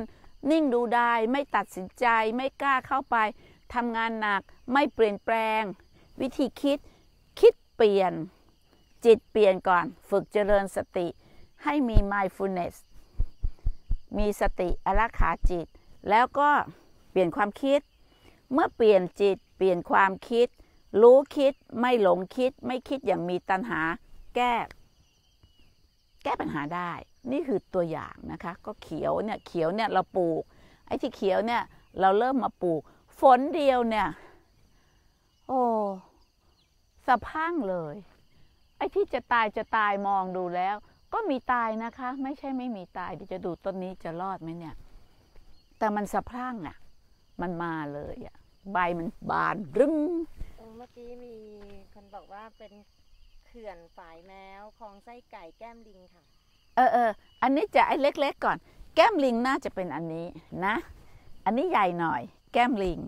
นิ่งดูดายไม่ตัดสินใจไม่กล้าเข้าไปทำงานหนักไม่เปลี่ยนแปลง วิธีคิดคิดเปลี่ยนจิตเปลี่ยนก่อนฝึกเจริญสติให้มี mindfulness มีสติอารักขาจิต แล้วก็เปลี่ยนความคิด เมื่อเปลี่ยนจิตเปลี่ยนความคิด รู้คิดไม่หลงคิด ไม่คิดอย่างมีตัณหาแก้แก้ปัญหาได้ นี่คือตัวอย่างนะคะ ก็เขียวเนี่ย เขียวเนี่ย เราปลูก ไอ้ที่เขียวเนี่ยเราเริ่มมาปลูก ฝนเดียวเนี่ย โอ้สะพังเลยไอ้ที่จะตายจะตายมองดูแล้ว ก็มีตายนะคะ ไม่ใช่ไม่มีตายเดี๋ยวจะดูต้นนี้จะรอดไหมเนี่ย แต่มันสะพังอะ่ะมันมาเลยอะ่ะใบมันบานรึงเมื่อกี้มีคนบอกว่าเป็นขื่อนฝายแมวคลองไส้ไก่แก้มลิงค่ะ เออเอออันนี้จะไอ้เล็กๆก่อน แก้มลิงน่าจะเป็นอันนี้นะ อันนี้ใหญ่หน่อย แก้มลิง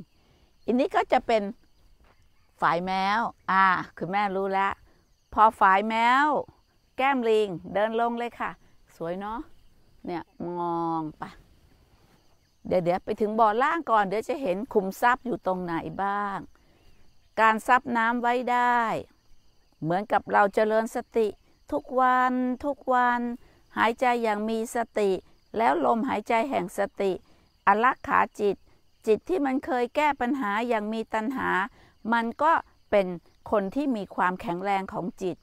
อันนี้ก็จะเป็นฝายแมว อ่าคือแม่รู้แล้ว พอฝายแมว แก้มลิง เดินลงเลยค่ะ สวยเนาะ เนี่ยมองปะเดี๋ยวเดี๋ยวไปถึงบ่อล่างก่อนเดี๋ยวจะเห็นขุมทรัพย์อยู่ตรงไหนบ้าง การซับน้ำไว้ได้เหมือนกับเราเจริญสติ ทุกวันทุกวันหายใจอย่างมีสติ แล้วลมหายใจแห่งสติ อลักขาจิต จิตที่มันเคยแก้ปัญหาอย่างมีตัณหา มันก็เป็นคนที่มีความแข็งแรงของจิต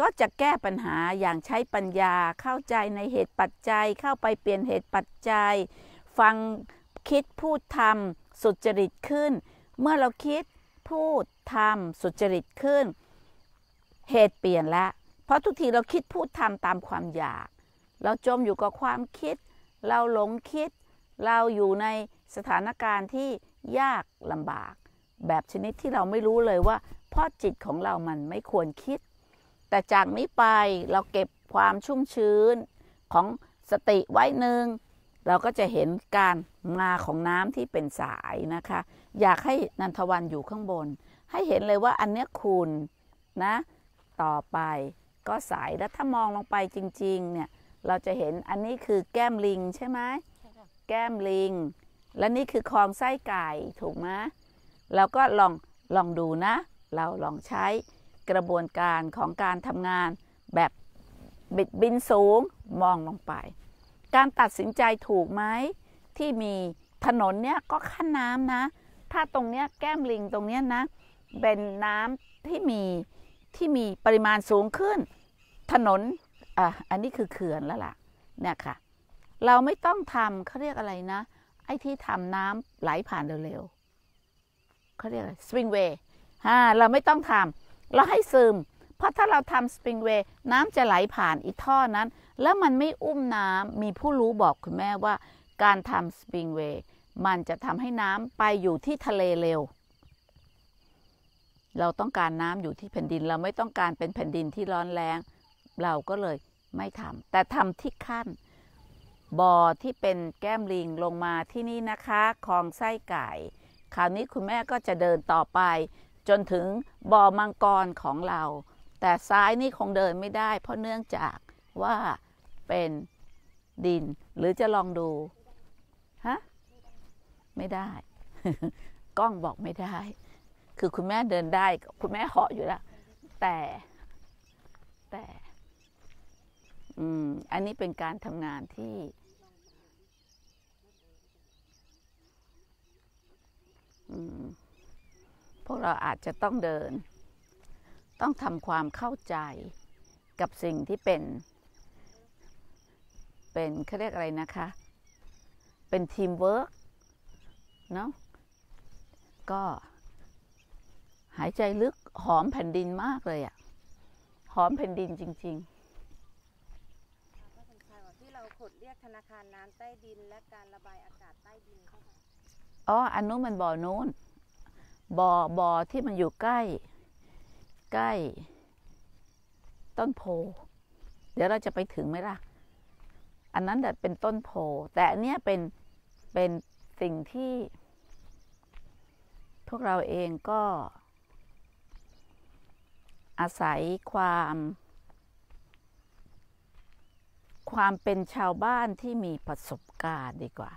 ก็จะแก้ปัญหาอย่างใช้ปัญญาเข้าใจในเหตุปัจจัย เข้าไปเปลี่ยนเหตุปัจจัย ฟังคิดพูดทำสุจริตขึ้น เมื่อเราคิดพูดทำสุจริตขึ้นเหตุเปลี่ยนแล้ว เพราะทุกทีเราคิดพูดทำตามความอยาก เราจมอยู่กับความคิด เราหลงคิด เราอยู่ในสถานการณ์ที่ยากลำบาก แบบชนิดที่เราไม่รู้เลยว่าเพราะจิตของเรามันไม่ควรคิด แต่จากนี้ไปเราเก็บความชุ่มชื้นของสติไว้หนึ่ง เราก็จะเห็นการมาของน้ำที่เป็นสายนะคะ อยากให้นันทวันอยู่ข้างบน ให้เห็นเลยว่าอันเนี้ยคุณนะต่อไปก็ใสแล้วถ้ามองลงไปจริงๆ เนี่ย เราจะเห็นอันนี้คือแก้มลิงใช่ไหมแก้มลิง และนี่คือคลองไส้ไก่ถูกไหมเราก็ลอง ลองดูนะ เราลองใช้กระบวนการของการทำงานแบบ บิดบินสูงมองลงไป การตัดสินใจถูกไหม ที่มีถนนเนี่ยก็ขั้นน้ำนะ ถ้าตรงเนี้ยแก้มลิงตรงเนี้ยนะ เป็นน้ำที่มีที่มีปริมาณสูงขึ้น ถนนอ่ะอันนี้คือเขื่อนแล้วล่ะเนี่ยค่ะ เราไม่ต้องทำเขาเรียกอะไรนะ ไอ้ที่ทำน้ำไหลผ่านเร็วๆเขาเรียกอะไรสปริงเวย์ฮ่าเราไม่ต้องทำเราให้ซึมเพราะถ้าเราทำสปริงเวย์น้ำจะไหลผ่านอีท่อนั้น แล้วมันไม่อุ้มน้ำมีผู้รู้บอกคุณแม่ว่า การทำสปริงเวย์มันจะทำให้น้ำไปอยู่ที่ทะเลเร็วเราต้องการน้ำอยู่ที่แผ่นดินเราไม่ต้องการเป็นแผ่นดินที่ร้อนแรงเราก็เลยไม่ทำ แต่ทำที่ขั้นบ่อที่เป็นแก้มลิงลงมาที่นี่นะคะคลองไส้ไก่ คราวนี้คุณแม่ก็จะเดินต่อไป จนถึงบ่อมังกรของเรา แต่ซ้ายนี่คงเดินไม่ได้เพราะเนื่องจากว่าเป็นดิน หรือจะลองดูฮะไม่ได้กล้องบอกไม่ได้คือคุณแม่เดินได้ คุณแม่เหาะอยู่แล้ว แต่ แต่ อืม อันนี้เป็นการทำงานที่ อืมพวกเราอาจจะต้องเดิน ต้องทำความเข้าใจกับสิ่งที่เป็น เป็นเขาเรียกอะไรนะคะ เป็นทีมเวิร์กเนาะก็หายใจลึกหอมแผ่นดินมากเลยอะหอมแผ่นดินจริงๆที่เราขดเรียกธนาคารน้ำใต้ดินและการระบายอากาศใต้ดินอ๋อ อันนู้นมันบ่อนู้น บ่อบ่อที่มันอยู่ใกล้ ใกล้ ต้นโพ เดี๋ยวเราจะไปถึงไหมล่ะ อันนั้นแต่เป็นต้นโพแต่อันเนี้ยเป็นเป็นสิ่งที่พวกเราเองก็อาศัยความ ความเป็นชาวบ้านที่มีประสบการณ์ดีกว่า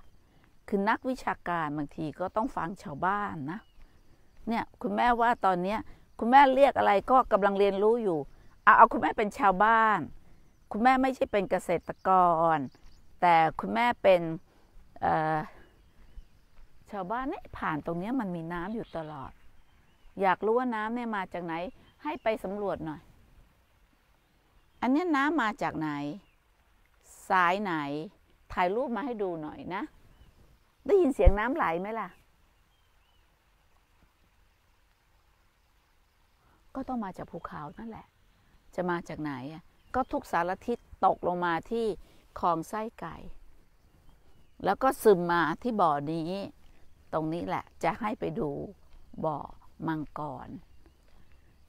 คือนักวิชาการบางทีก็ต้องฟังชาวบ้านนะเนี่ยคุณแม่ว่าตอนเนี้ยคุณแม่เรียกอะไรก็กำลังเรียนรู้อยู่เอาเอาคุณแม่เป็นชาวบ้าน คุณแม่ไม่ใช่เป็นเกษตรกร แต่คุณแม่เป็นชาวบ้านเนี่ยผ่านตรงนี้มันมีน้ำอยู่ตลอด อยากรู้ว่าน้ำเนี่ยมาจากไหนให้ไปสำรวจหน่อย อันนี้น้ำมาจากไหนสายไหน ถ่ายรูปมาให้ดูหน่อยนะ ได้ยินเสียงน้ำไหลไหมล่ะก็ต้องมาจากภูเขานั่นแหละ จะมาจากไหนอ่ะก็ทุกสารทิศตกลงมาที่คลองไส้ไก่ แล้วก็ซึมมาที่บ่อนี้ ตรงนี้แหละ จะให้ไปดูบ่อมังกร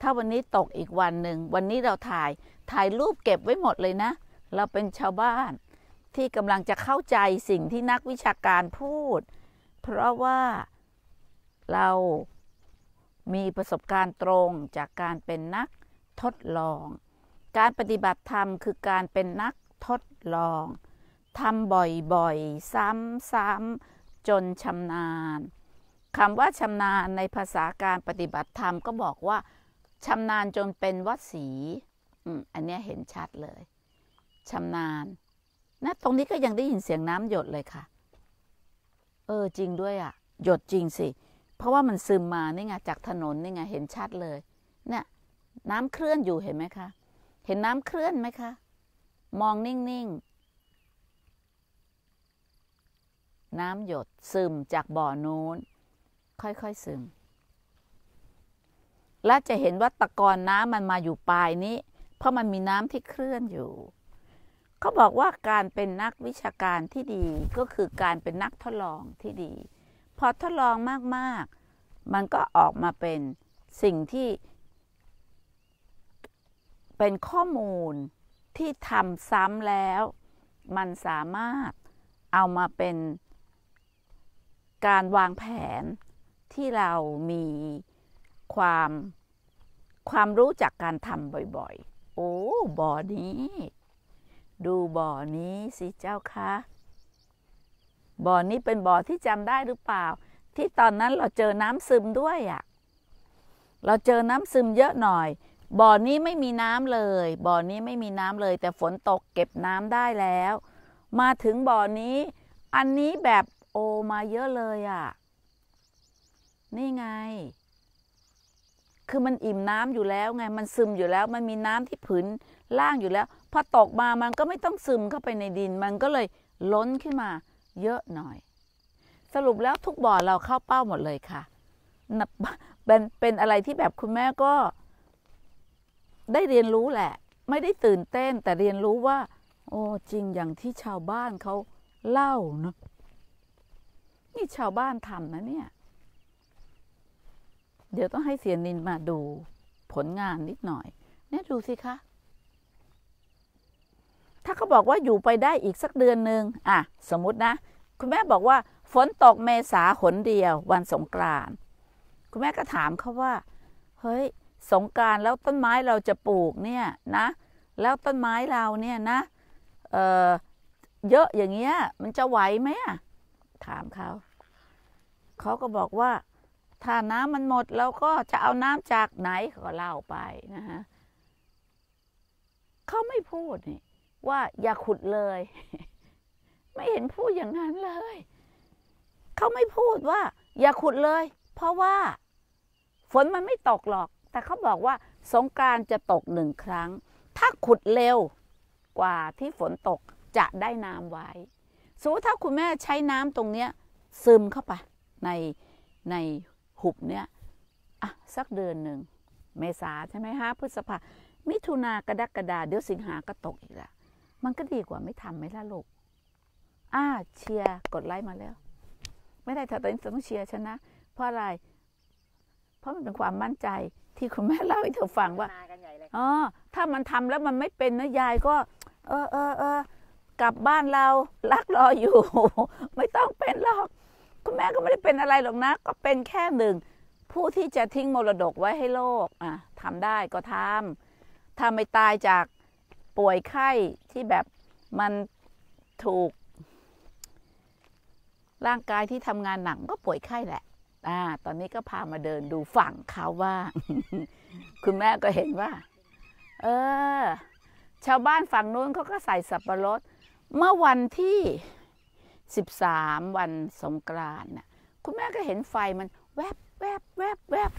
ถ้าวันนี้ตกอีกวันหนึ่ง วันนี้เราถ่าย ถ่ายรูปเก็บไว้หมดเลยนะ เราเป็นชาวบ้านที่กำลังจะเข้าใจสิ่งที่นักวิชาการพูด เพราะว่าเรามีประสบการณ์ตรงจากการเป็นนักทดลอง การปฏิบัติธรรมคือการเป็นนักทดลองทำบ่อยๆ ซ้ำๆจนชำนาญคำว่าชำนาญในภาษาการปฏิบัติธรรมก็บอกว่าชำนาญจนเป็นวัดสีอันนี้เห็นชัดเลย ชำนาญนะ ตรงนี้ก็ยังได้ยินเสียงน้ำหยดเลยค่ะ เออจริงด้วยอะ่ะ หยดจริงสิ เพราะว่ามันซึมมานี่ไงจากถนนนี่ไงเห็นชัดเลย เนี่ย น้ำเคลื่อนอยู่เห็นไหมคะ เห็นน้ำเคลื่อนไหมคะมองนิ่งๆน้ำหยดซึมจากบ่อนู้น ค่อยๆซึมและจะเห็นว่าตะกอนน้ำมันมาอยู่ปลายนี้ เพราะมันมีน้ำที่เคลื่อนอยู่เขาบอกว่าการเป็นนักวิชาการที่ดีก็คือการเป็นนักทดลองที่ดีพอทดลองมาก ๆ มันก็ออกมาเป็นสิ่งที่เป็นข้อมูลที่ทำซ้ำแล้ว มันสามารถเอามาเป็นการวางแผนที่เรามีความความรู้จากการทำบ่อย ๆ โอ้บ่อนี้ ดูบ่อนี้สิเจ้าคะบ่อนี้เป็นบ่อที่จำได้หรือเปล่า ที่ตอนนั้นเราเจอน้ำซึมด้วยอะ่ะเราเจอน้ำซึมเยอะหน่อย บ่อนี้ไม่มีน้ำเลย บ่อนี้ไม่มีน้ำเลยแต่ฝนตกเก็บน้ำได้แล้ว มาถึงบ่อนี้อันนี้แบบโอมาเยอะเลยอะ่ะ นี่ไงคือมันอิ่มน้ำอยู่แล้ว ไง มันซึมอยู่แล้ว มันมีน้ำที่ผืนล่างอยู่แล้ว พอตกมา มันก็ไม่ต้องซึมเข้าไปในดิน มันก็เลยล้นขึ้นมาเยอะหน่อย สรุปแล้วทุกบ่อเราเข้าเป้าหมดเลยค่ะ เป็นเป็นอะไรที่แบบคุณแม่ก็ ได้เรียนรู้แหละ ไม่ได้ตื่นเต้น แต่เรียนรู้ว่า โอ้จริงอย่างที่ชาวบ้านเขาเล่าเนาะนี่ชาวบ้านทำนะเนี่ยเดี๋ยวต้องให้เสียนินมาดูผลงานนิดหน่อย เนี่ยดูสิคะ ถ้าเขาบอกว่าอยู่ไปได้อีกสักเดือนหนึ่งอ่ะ สมมตินะ คุณแม่บอกว่า ฝนตกเมษาหนเดียว วันสงกรานคุณแม่ก็ถามเขาว่า เฮ้ย สงการแล้วต้นไม้เราจะปลูกเนี่ยนะ แล้วต้นไม้เราเนี่ยนะ เออเยอะอย่างเงี้ย มันจะไหวไหมอ่ะถามเขาเขาก็บอกว่าถ้าน้ำมันหมดเราก็จะเอาน้ำจากไหนก็เล่าไปนะฮะเขาไม่พูดนี่ว่าอย่าขุดเลย ไม่เห็นพูดอย่างนั้นเลย เขาไม่พูดว่า อย่าขุดเลย เพราะว่า ฝนมันไม่ตกหรอก แต่เขาบอกว่า สงการจะตกหนึ่งครั้ง ถ้าขุดเร็วกว่าที่ฝนตกจะได้น้ำไว้ สูถ้าคุณแม่ใช้น้ำตรงเนี้ย ซึมเข้าไปในในหุบเนี่ย อ่ะ สักเดือนหนึ่ง เมษาใช่ไหมฮะ พฤษภามิถุนากระดักกระดาเดี๋ยวสิงหาก็ตกอีกละมันก็ดีกว่าไม่ทำไหมล่ะลูกอ่าเชียร์กดไลค์มาแล้ว ไม่ได้ถ้าตอนนี้ต้องเชียร์ชนะ เพราะอะไร เพราะมันเป็นความมั่นใจที่คุณแม่เล่าให้เธอฟังว่า อ๋อ ถ้ามันทำแล้วมันไม่เป็นนะ ยายก็ เออเออเออกลับบ้านเรารักรออยู่ ไม่ต้องเป็นหรอกคุณแม่ก็ไม่ได้เป็นอะไรหรอกนะ ก็เป็นแค่หนึ่ง ผู้ที่จะทิ้งมรดกไว้ให้โลก อ่ะทำได้ก็ทำถ้าไม่ตายจากป่วยไข้ที่แบบมันถูก ร่างกายที่ทำงานหนักก็ป่วยไข้แหละ อ่า ตอนนี้ก็พามาเดินดูฝั่งเขาว่า คุณแม่ก็เห็นว่า เออ ชาวบ้านฝั่งนู้นเขาก็ใส่สับปะรดเมื่อวันที่สสิบามวันสงกรานต์น่ะ คุณแม่ก็เห็นไฟมันแวบแวบแวบแวบ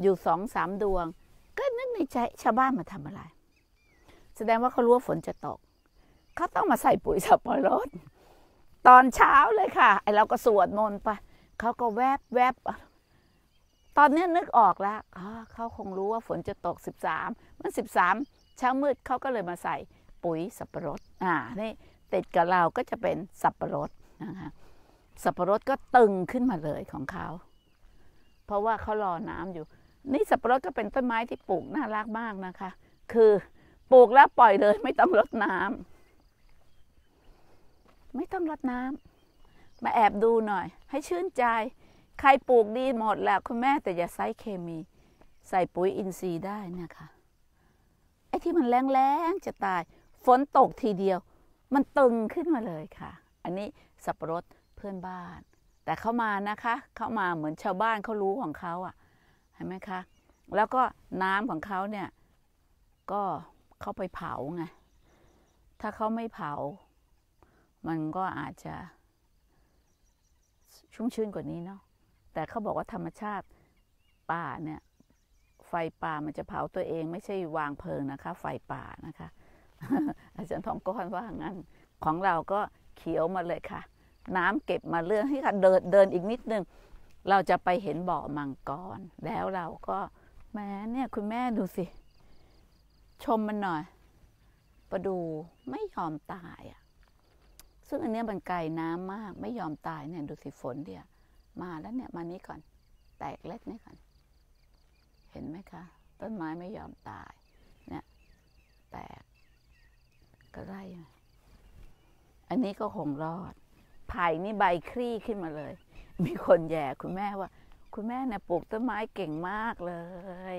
อยู่สองสามดวง ก็นึกในใจชาวบ้านมาทำอะไร แสดงว่าเขารู้ว่าฝนจะตก เขาต้องมาใส่ปุ๋ยสับปะรด ตอนเช้าเลยค่ะ ไอเราก็สวดมนต์ไปเขาก็แวบแวบตอนนี้นึกออกแล้ว เขาคงรู้ว่าฝนจะตกสิบสามมันามเช้ามืดเขาก็เลยมาใส่ปุ๋ยสับปะรด อ่า นี่ติดกับเราก็จะเป็นสับปะรดะคะสับปะรดก็ตึงขึ้นมาเลยของเขา เพราะว่าเขารอน้ำอยู่ นี่สับปะรดก็เป็นต้นไม้ที่ปลูกน่ารักมากนะคะ คือปลูกแล้วปล่อยเลยไม่ต้องรดน้ำ ไม่ต้องรดน้ำ มาแอบดูหน่อย ให้ชื่นใจ ใครปลูกดีหมดแล้วคุณแม่แต่อย่าใช้เคมี ใส่ปุ๋ยอินทรีย์ได้นะคะ ไอ้ที่มันแรงๆจะตาย ฝนตกทีเดียว มันตึงขึ้นมาเลยค่ะอันนี้สับปะรดเพื่อนบ้าน แต่เข้ามานะคะ เข้ามาเหมือนชาวบ้านเขารู้ของเขาอะ่ะเห็นไหมคะ แล้วก็น้ำของเขาเนี่ย ก็เข้าไปเผาไงถ้าเขาไม่เผา มันก็อาจจะชุ่มชื้นกว่านี้เนาะแต่เขาบอกว่าธรรมชาติป่าเนี่ย ไฟป่ามันจะเผาตัวเอง ไม่ใช่วางเพลิงนะคะ ไฟป่านะคะอาจารย์ทองก้อนว่างั้นของเราก็เขียวมาเลยค่ะ น้ำเก็บมาเรื่องให้ค่ะเดินเดินอีกนิดนึง เราจะไปเห็นบ่อมังกรแล้วเราก็แม่เนี่ยคุณแม่ดูสิ ชมมันหน่อยประดูไม่ยอมตาย อ่ะ ซึ่งอันเนี้ยมันไกลน้ำมาก ไม่ยอมตายเนี่ยดูสิฝนเดียมาแล้วเนี่ยมานี้ก่อนแตกเล็ดนี่ก่อนเห็นไหมคะต้นไม้ไม่ยอมตาย เนี่ยแตกก็ไร่อันนี้ก็คงรอด ไผ่นี่ใบคลี่ขึ้นมาเลย มีคนแย่คุณแม่ว่า คุณแม่เนี่ยปลูกต้นไม้เก่งมากเลย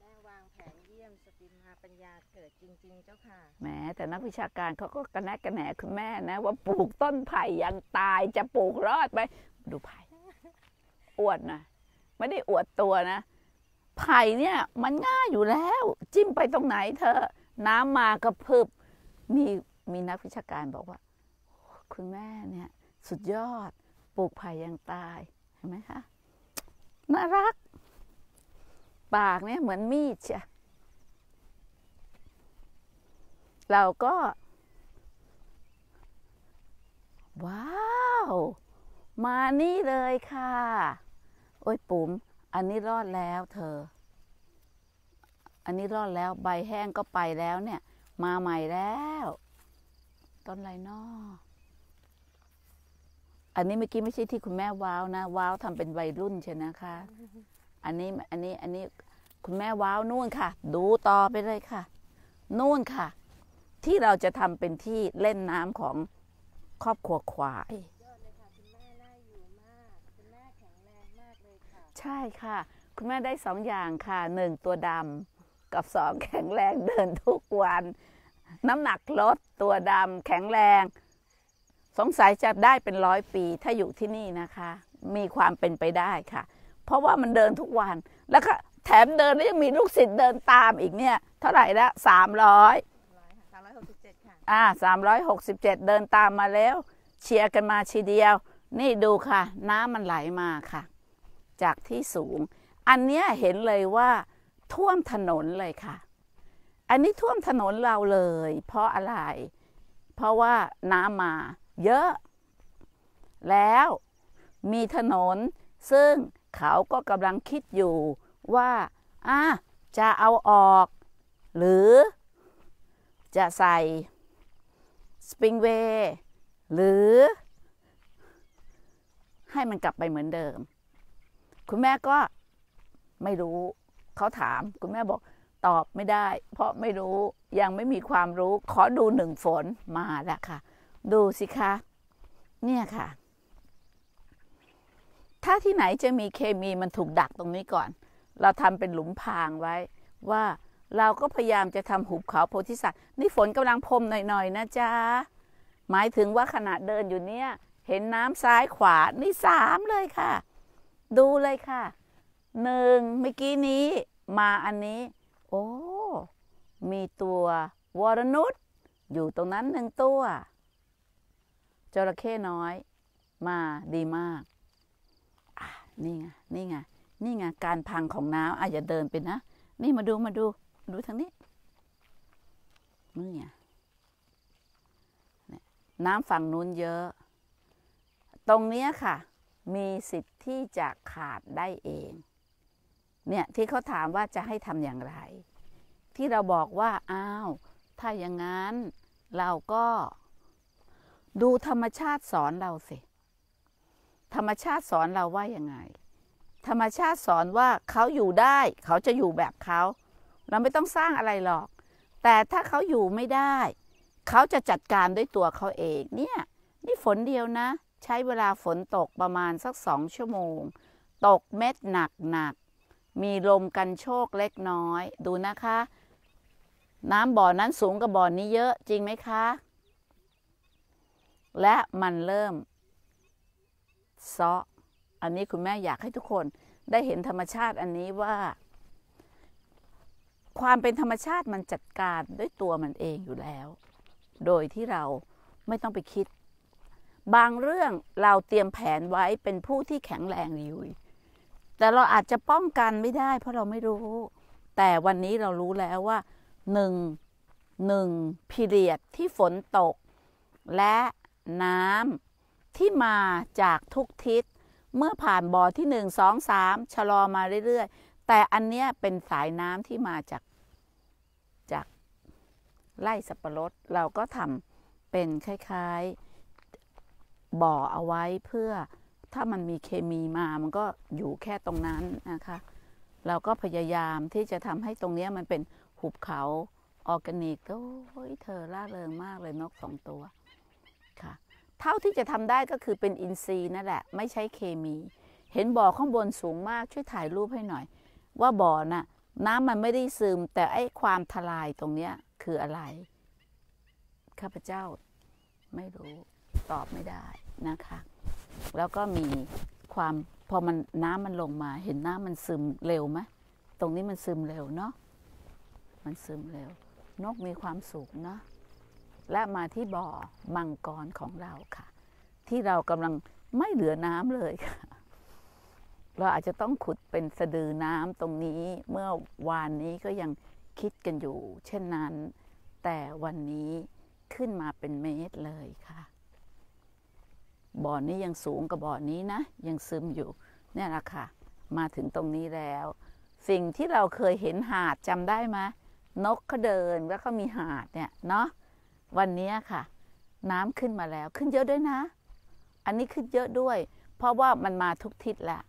แม่วางแผเยี่ยมสตมาปัญญาเกิดจริงเจ้าค่ะ แหมแต่นักวิชาการเขาก็กระแนะกระแหนคุณแม่นะ ว่าปลูกต้นไผ่ยังตายจะปลูกรอดไป ดูไผ่อวดนะไม่ได้อวดตัวนะ ไผ่เนี่ย มันง่ายอยู่แล้ว จิ้มไปตรงไหนเธอน้ำมากระพิบมีมีนักวิชาการบอกว่า คุณแม่เนี่ย สุดยอดปลูกไผ่ยังตาย เห็นไหมคะ น่ารัก ปากเนี่ยเหมือนมีดเชียเราก็ ว้าว มานี่เลยค่ะ โอ้ยปุ๋มอันนี้รอดแล้วเธอ อันนี้รอดแล้วใบแห้งก็ไปแล้วเนี่ย มาใหม่แล้วตอนไรนออันนี้เมื่อกี้ไม่ใช่ที่คุณแม่ว้าวนะว้าวทำเป็นวัยรุ่นใช่ไหมคะ อันนี้ อันนี้อันนี้คุณแม่ว้าวนู่นค่ะ ดูต่อไปเลยค่ะนู่นค่ะ ที่เราจะทำเป็นที่เล่นน้ำของครอบครัวควายใช่ค่ะ คุณแม่ได้สองอย่างค่ะหนึ่งตัวดำกับสองแข็งแรงเดินทุกวัน น้ำหนักลดตัวดำแข็งแรง สงสัยจะได้เป็นร้อยปีถ้าอยู่ที่นี่นะคะ มีความเป็นไปได้ค่ะ เพราะว่ามันเดินทุกวันแล้วก็แถมเดินแล้วยังมีลูกศิษย์เดินตามอีกเนี่ย เท่าไหร่ละสามร้อยสามร้อยหกสิบเจ็ดค่ะอ่าสามร้อยหกสิบเจ็ดเดินตามมาแล้วเชียร์กันมาชีเดียว นี่ดูค่ะ น้ำมันไหลมาค่ะ จากที่สูง อันเนี้ยเห็นเลยว่าท่วมถนนเลยค่ะอันนี้ท่วมถนนเราเลย เพราะอะไร เพราะว่าน้ำมาเยอะ แล้วมีถนนซึ่งเขาก็กำลังคิดอยู่ว่าอ่ะจะเอาออก หรือ จะใส่ สปริงเวย์หรือ ให้มันกลับไปเหมือนเดิม คุณแม่ก็ไม่รู้เขาถามคุณแม่บอกตอบไม่ได้เพราะไม่รู้ยังไม่มีความรู้ขอดูหนึ่งฝนมาแล้วค่ะ ดูสิคะ เนี่ยค่ะ ถ้าที่ไหนจะมีเคมีมันถูกดักตรงนี้ก่อน เราทำเป็นหลุมพรางไว้ ว่าเราก็พยายามจะทำหุบเขาโพธิสัตว์นี่ฝนกำลังพรมหน่อยๆ นะจ๊ะ หมายถึงว่าขณะเดินอยู่เนี่ย เห็นน้ำซ้ายขวานี่สามเลยค่ะ ดูเลยค่ะ หนึ่งเมื่อกี้นี้ มาอันนี้โอ้ มีตัว วรนุษอยู่ตรงนั้นหนึ่งตัวจระเข้น้อย มาดีมากนี่ไงนี่ไงนี่ไงการพังของน้ำอาจจะเดินไปนะ นี่มาดูมาดูดูทางนี้นี่ไงน้ำฝั่งนู้นเยอะ ตรงเนี้ยค่ะ มีสิทธิ์ที่จะขาดได้เองเนี่ยที่เขาถามว่าจะให้ทำอย่างไร ที่เราบอกว่าอ้าวถ้าอย่างนั้นเราก็ดูธรรมชาติสอนเราสิธรรมชาติสอนเราว่ายังไง ธรรมชาติสอนว่าเขาอยู่ได้เขาจะอยู่แบบเขาเราไม่ต้องสร้างอะไรหรอก แต่ถ้าเขาอยู่ไม่ได้เขาจะจัดการด้วยตัวเขาเองเนี่ยนี่ฝนเดียวนะ ใช้เวลาฝนตกประมาณสักสองชั่วโมง ตกเม็ดหนักหนักมีลมกันโชกเล็กน้อยดูนะคะ น้ำบ่อนั้นสูงกว่าบ่อนี้เยอะจริงไหมคะ และมันเริ่มซาะ อันนี้คุณแม่อยากให้ทุกคนได้เห็นธรรมชาติอันนี้ว่า ความเป็นธรรมชาติมันจัดการด้วยตัวมันเองอยู่แล้ว โดยที่เราไม่ต้องไปคิด บางเรื่องเราเตรียมแผนไว้เป็นผู้ที่แข็งแรงอยู่แต่เราอาจจะป้องกันไม่ได้เพราะเราไม่รู้ แต่วันนี้เรารู้แล้วว่าหนึ่งหนึ่งพิเรียดที่ฝนตก และน้ำที่มาจากทุกทิศ เมื่อผ่านบ่อที่หนึ่งสองสามชะลอมาเรื่อยๆแต่อันเนี้ยเป็นสายน้ำที่มาจากจากไล่สับปะรดเราก็ทำเป็นคล้าย ๆบ่อเอาไว้เพื่อถ้ามันมีเคมีมา มันก็อยู่แค่ตรงนั้นนะคะ เราก็พยายามที่จะทำให้ตรงนี้มันเป็นหุบเขา ออร์แกนิกโอ้ยเธอล่าเริงมากเลยนกสองตัวค่ะ เท่าที่จะทำได้ก็คือเป็นอินทรีย์นั่นแหละ ไม่ใช้เคมี เห็นบ่อข้างบนสูงมากช่วยถ่ายรูปให้หน่อย ว่าบ่อน่ะน้ำมันไม่ได้ซึม แต่ไอ้ความทลายตรงเนี้ยคืออะไรข้าพเจ้าไม่รู้ตอบไม่ได้นะคะแล้วก็มีความพอมันน้ำมันลงมา เห็นน้ำมันซึมเร็วไหมตรงนี้มันซึมเร็วเนาะมันซึมเร็ว นกมีความสุขเนาะและมาที่บ่อมังกรของเราค่ะ ที่เรากำลังไม่เหลือน้ำเลยค่ะ เราอาจจะต้องขุดเป็นสะดือน้ำตรงนี้เมื่อวานนี้ก็ยังคิดกันอยู่ เช่นนั้นแต่วันนี้ขึ้นมาเป็นเมตรเลยค่ะบ่อนี้ยังสูงกับบ่อนี้นะ ยังซึมอยู่ เนี่ยแหละค่ะ มาถึงตรงนี้แล้ว สิ่งที่เราเคยเห็นหาดจำได้ไหมนกเขาเดินแล้วก็มีหาดเนี่ยเนาะวันนี้ค่ะ น้ำขึ้นมาแล้วขึ้นเยอะด้วยนะ อันนี้ขึ้นเยอะด้วย เพราะว่ามันมาทุกทิศละ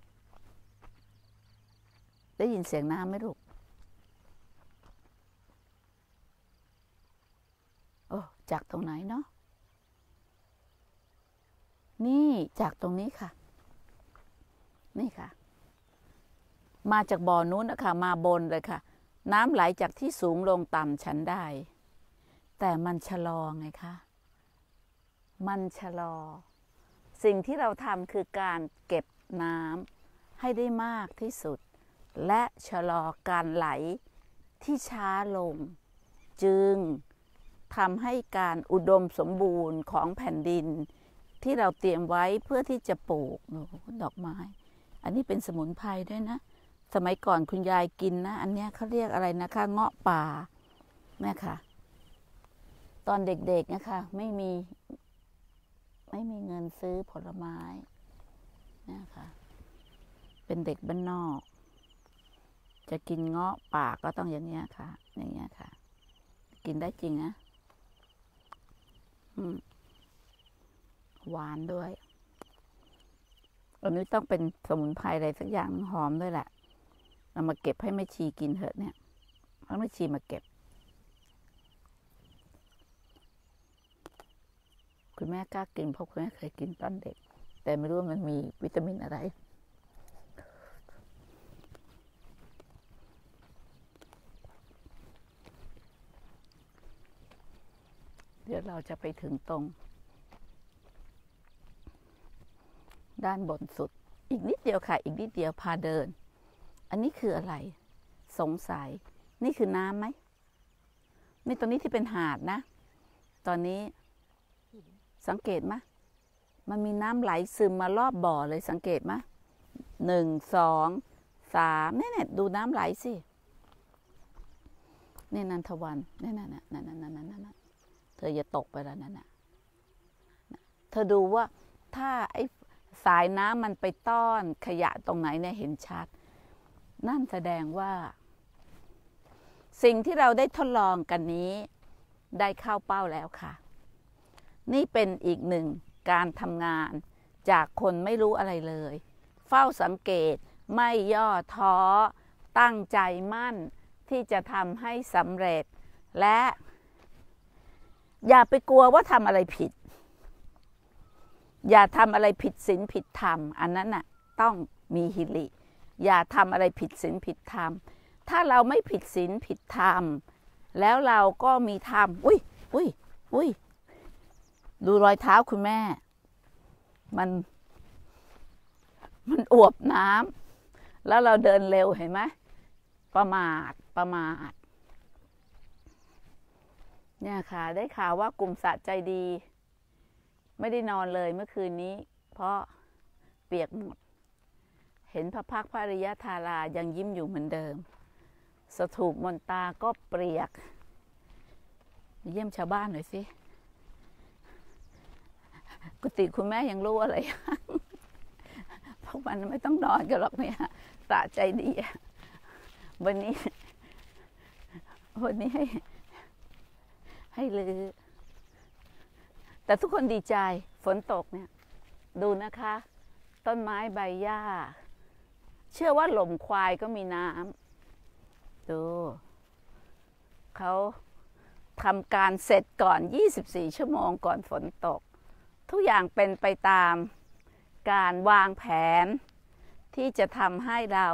ได้ยินเสียงน้ำไหมลูกโอ้จากตรงไหนเนาะนี่จากตรงนี้ค่ะ นี่ค่ะ มาจากบ่อนู้นนะคะ มาบนเลยค่ะ น้ำไหลจากที่สูงลงต่ำชั้นได้ แต่มันชะลอไงคะ มันชะลอ สิ่งที่เราทำคือการเก็บน้ำให้ได้มากที่สุด และชะลอการไหลที่ช้าลง จึงทำให้การอุดมสมบูรณ์ของแผ่นดินที่เราเตรียมไว้เพื่อที่จะปลูกดอกไม้ อันนี้เป็นสมุนไพรด้วยนะ สมัยก่อนคุณยายกินนะ อันนี้เขาเรียกอะไรนะคะ เงาะป่าแม่ค่ะ ตอนเด็กๆนะคะ ไม่มีไม่มีเงินซื้อผลไม้น่คะเป็นเด็กบ้านนอก จะกินเงาะป่าก็ต้องอย่างเนี้ยค่ะ อย่างเนี้ยค่ะ กินได้จริงนะอืมหวานด้วย อันนี้ต้องเป็นสมุนไพรอะไรสักอย่าง หอมด้วยแหละเอามาเก็บให้แม่ชีกินเถอะ เนี่ยเอาแม่ชีมาเก็บ คุณแม่กล้ากินเพราะคุณแม่เคยกินตอนเด็ก แต่ไม่รู้ว่ามันมีวิตามินอะไร เดี๋ยวเราจะไปถึงตรงด้านบนสุด อีกนิดเดียวค่ะ อีกนิดเดียวพาเดิน อันนี้คืออะไร สงสัย นี่คือน้ำไหม นี่ตอนนี้ที่เป็นหาดนะ ตอนนี้ สังเกตไหมมันมีน้ำไหลซึมมารอบบ่อเลยสังเกตไหมหนึ่งสองสามเนี่ยเนี่ยดูน้ำไหลสิเนี่ยนันทวันเนี่ยนั่นน่ะนั่นนั่นนั่นนั่นเธออย่าตกไปแล้วนั่นน่ะเธอดูว่าถ้าไอ้ฝสายน้ำมันไปต้อนขยะตรงไหนเนี่ยเห็นชัด นั่นแสดงว่า สิ่งที่เราได้ทดลองกันนี้ ได้เข้าเป้าแล้วค่ะ นี่เป็นอีกหนึ่งการทำงานจากคนไม่รู้อะไรเลย เฝ้าสังเกตไม่ย่อท้อตั้งใจมั่น ที่จะทำให้สำเร็จ และ อย่าไปกลัวว่าทำอะไรผิดอย่าทำอะไรผิดศีลผิดธรรม อันนั้นน่ะ ต้องมีฮิริอย่าทำอะไรผิดศีลผิด ธรรม ถ้าเราไม่ผิดศีลผิด ธรรม แล้วเราก็มี ธรรมอุ้ยอุ้ยอุ้ยดูรอยเท้า คุณ แม่ มัน มันอวบน้ำแล้วเราเดินเร็วเห็นไหมประมาทประมาทเนี่ยค่ะ ได้ข่าวว่ากลุ่มสะใจดีไม่ได้นอนเลยเมื่อคืนนี้ เพราะเปียกหมด เห็นพระพักพระริยธารายังยิ้มอยู่เหมือนเดิม สถูปมนตาก็เปียก เยี่ยมชาวบ้านหน่อยสิกุฏิคุณแม่ยังรู้อะไรพวกมันไม่ต้องนอนกันหรอกเนี่ยสะใจดีวันนี้ วันนี้ให้ ให้ลือแต่ทุกคนดีใจฝนตกเนี่ยดูนะคะ ต้นไม้ใบหญ้า เชื่อว่าหล่มควายก็มีน้ำดูเขาทำการเสร็จก่อน 24 ชั่วโมงก่อนฝนตก ทุกอย่างเป็นไปตามการวางแผน ที่จะทำให้เรา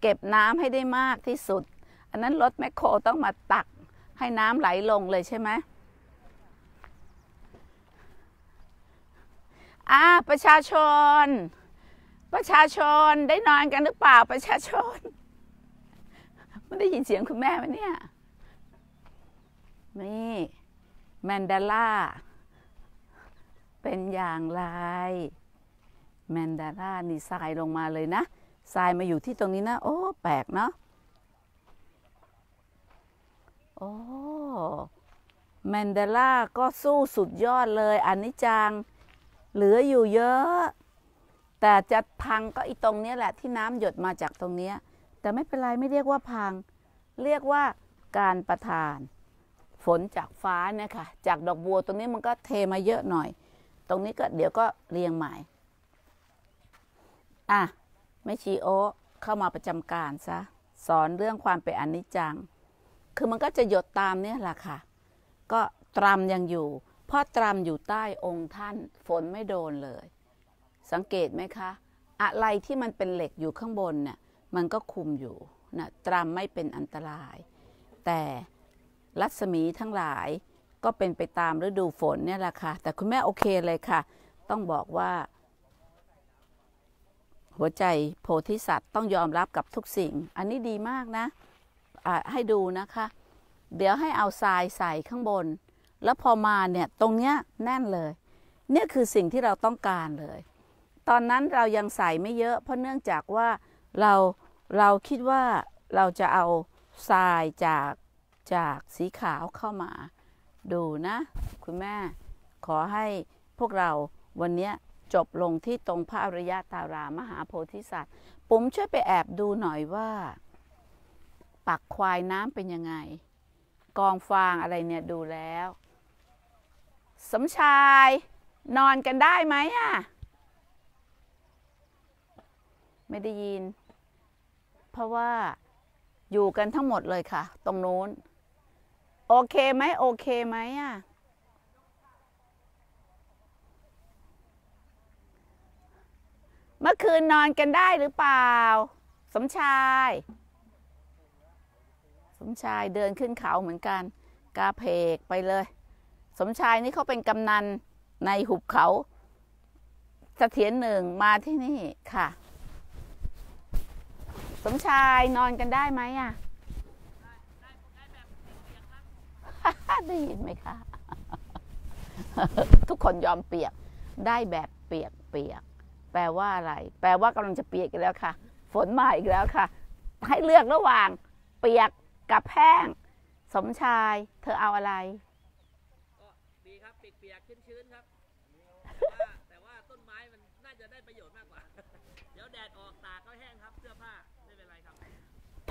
เก็บน้ำให้ได้มากที่สุด อันนั้นรถแมคโครต้องมาตักให้น้ำไหลลงเลยใช่ไหมอ่าประชาชน ประชาชนได้นอนกันหรือเปล่าประชาชนไม่ได้ยินเสียงคุณแม่ไหมเนี่ยนี่แมนดาร่าเป็นอย่างไรแมนดาร่านี่ทรายลงมาเลยนะทรายมาอยู่ที่ตรงนี้นะโอ้แปลกเนาะโอ้แมนดาร่าก็สู้สุดยอดเลยอันนี้จังเหลืออยู่เยอะ แต่จะพังก็อีตรงนี้แหละที่น้ำหยดมาจากตรงนี้ แต่ไม่เป็นไรไม่เรียกว่าพัง เรียกว่าการประทาน ฝนจากฟ้าเนี่ยค่ะจากดอกบัวตรงนี้มันก็เทมาเยอะหน่อย ตรงนี้ก็เดี๋ยวก็เรียงใหม่อ่ะไม่ชีโอเข้ามาประจำการซะ สอนเรื่องความเป็นอนิจจัง คือมันก็จะหยดตามเนี่ยแหละค่ะ ก็ตรามยังอยู่พ่อตรำอยู่ใต้องค์ท่าน ฝนไม่โดนเลย สังเกตไหมคะอะไรที่มันเป็นเหล็กอยู่ข้างบนเนี่ยมันก็คุมอยู่นะตรำไม่เป็นอันตราย แต่ รัศมีทั้งหลายก็เป็นไปตามฤดูฝนเนี่ยแหละค่ะแต่คุณแม่โอเคเลยค่ะต้องบอกว่า หัวใจโพธิสัตว์ต้องยอมรับกับทุกสิ่ง อันนี้ดีมากนะะให้ดูนะคะ เดี๋ยวให้เอาทรายใส่ข้างบนแล้วพอมาเนี่ย ตรงเนี้ยแน่นเลย เนี่ยคือสิ่งที่เราต้องการเลย ตอนนั้นเรายังใส่ไม่เยอะ เพราะเนื่องจากว่าเรา เราคิดว่าเราจะเอาทรายจาก จากสีขาวเข้ามา ดูนะ คุณแม่ ขอให้พวกเราวันนี้จบลงที่ตรงพระอริยะตารา มหาโพธิสัตว์ผมช่วยไปแอบดูหน่อยว่า ปักควายน้ำเป็นยังไง กองฟางอะไรเนี่ยดูแล้วสมชายนอนกันได้ไหมอ่ะไม่ได้ยิน เพราะว่าอยู่กันทั้งหมดเลยค่ะ ตรงโน้นโอเคไหมโอเคไหมอ่ะเมื่อคืนนอนกันได้หรือเปล่าสมชายสมชายเดินขึ้นเขาเหมือนกัน กาเพกไปเลยสมชายนี่เขาเป็นกำนันในหุบเขาสเสถียรหนึ่งมาที่นี่ค่ะ สมชายนอนกันได้ไหมอ่ะได้ยินไหมคะทุกคนยอมเปียก ได้แบบเปียกเปียกแปลว่าอะไรแปลว่ากำลังจะเปียกกักแล้วค่ะ ฝนมาอีกแล้วค่ะ ให้เลือกระหว่าง เปียกกับแห้ง สมชายเธอเอาอะไร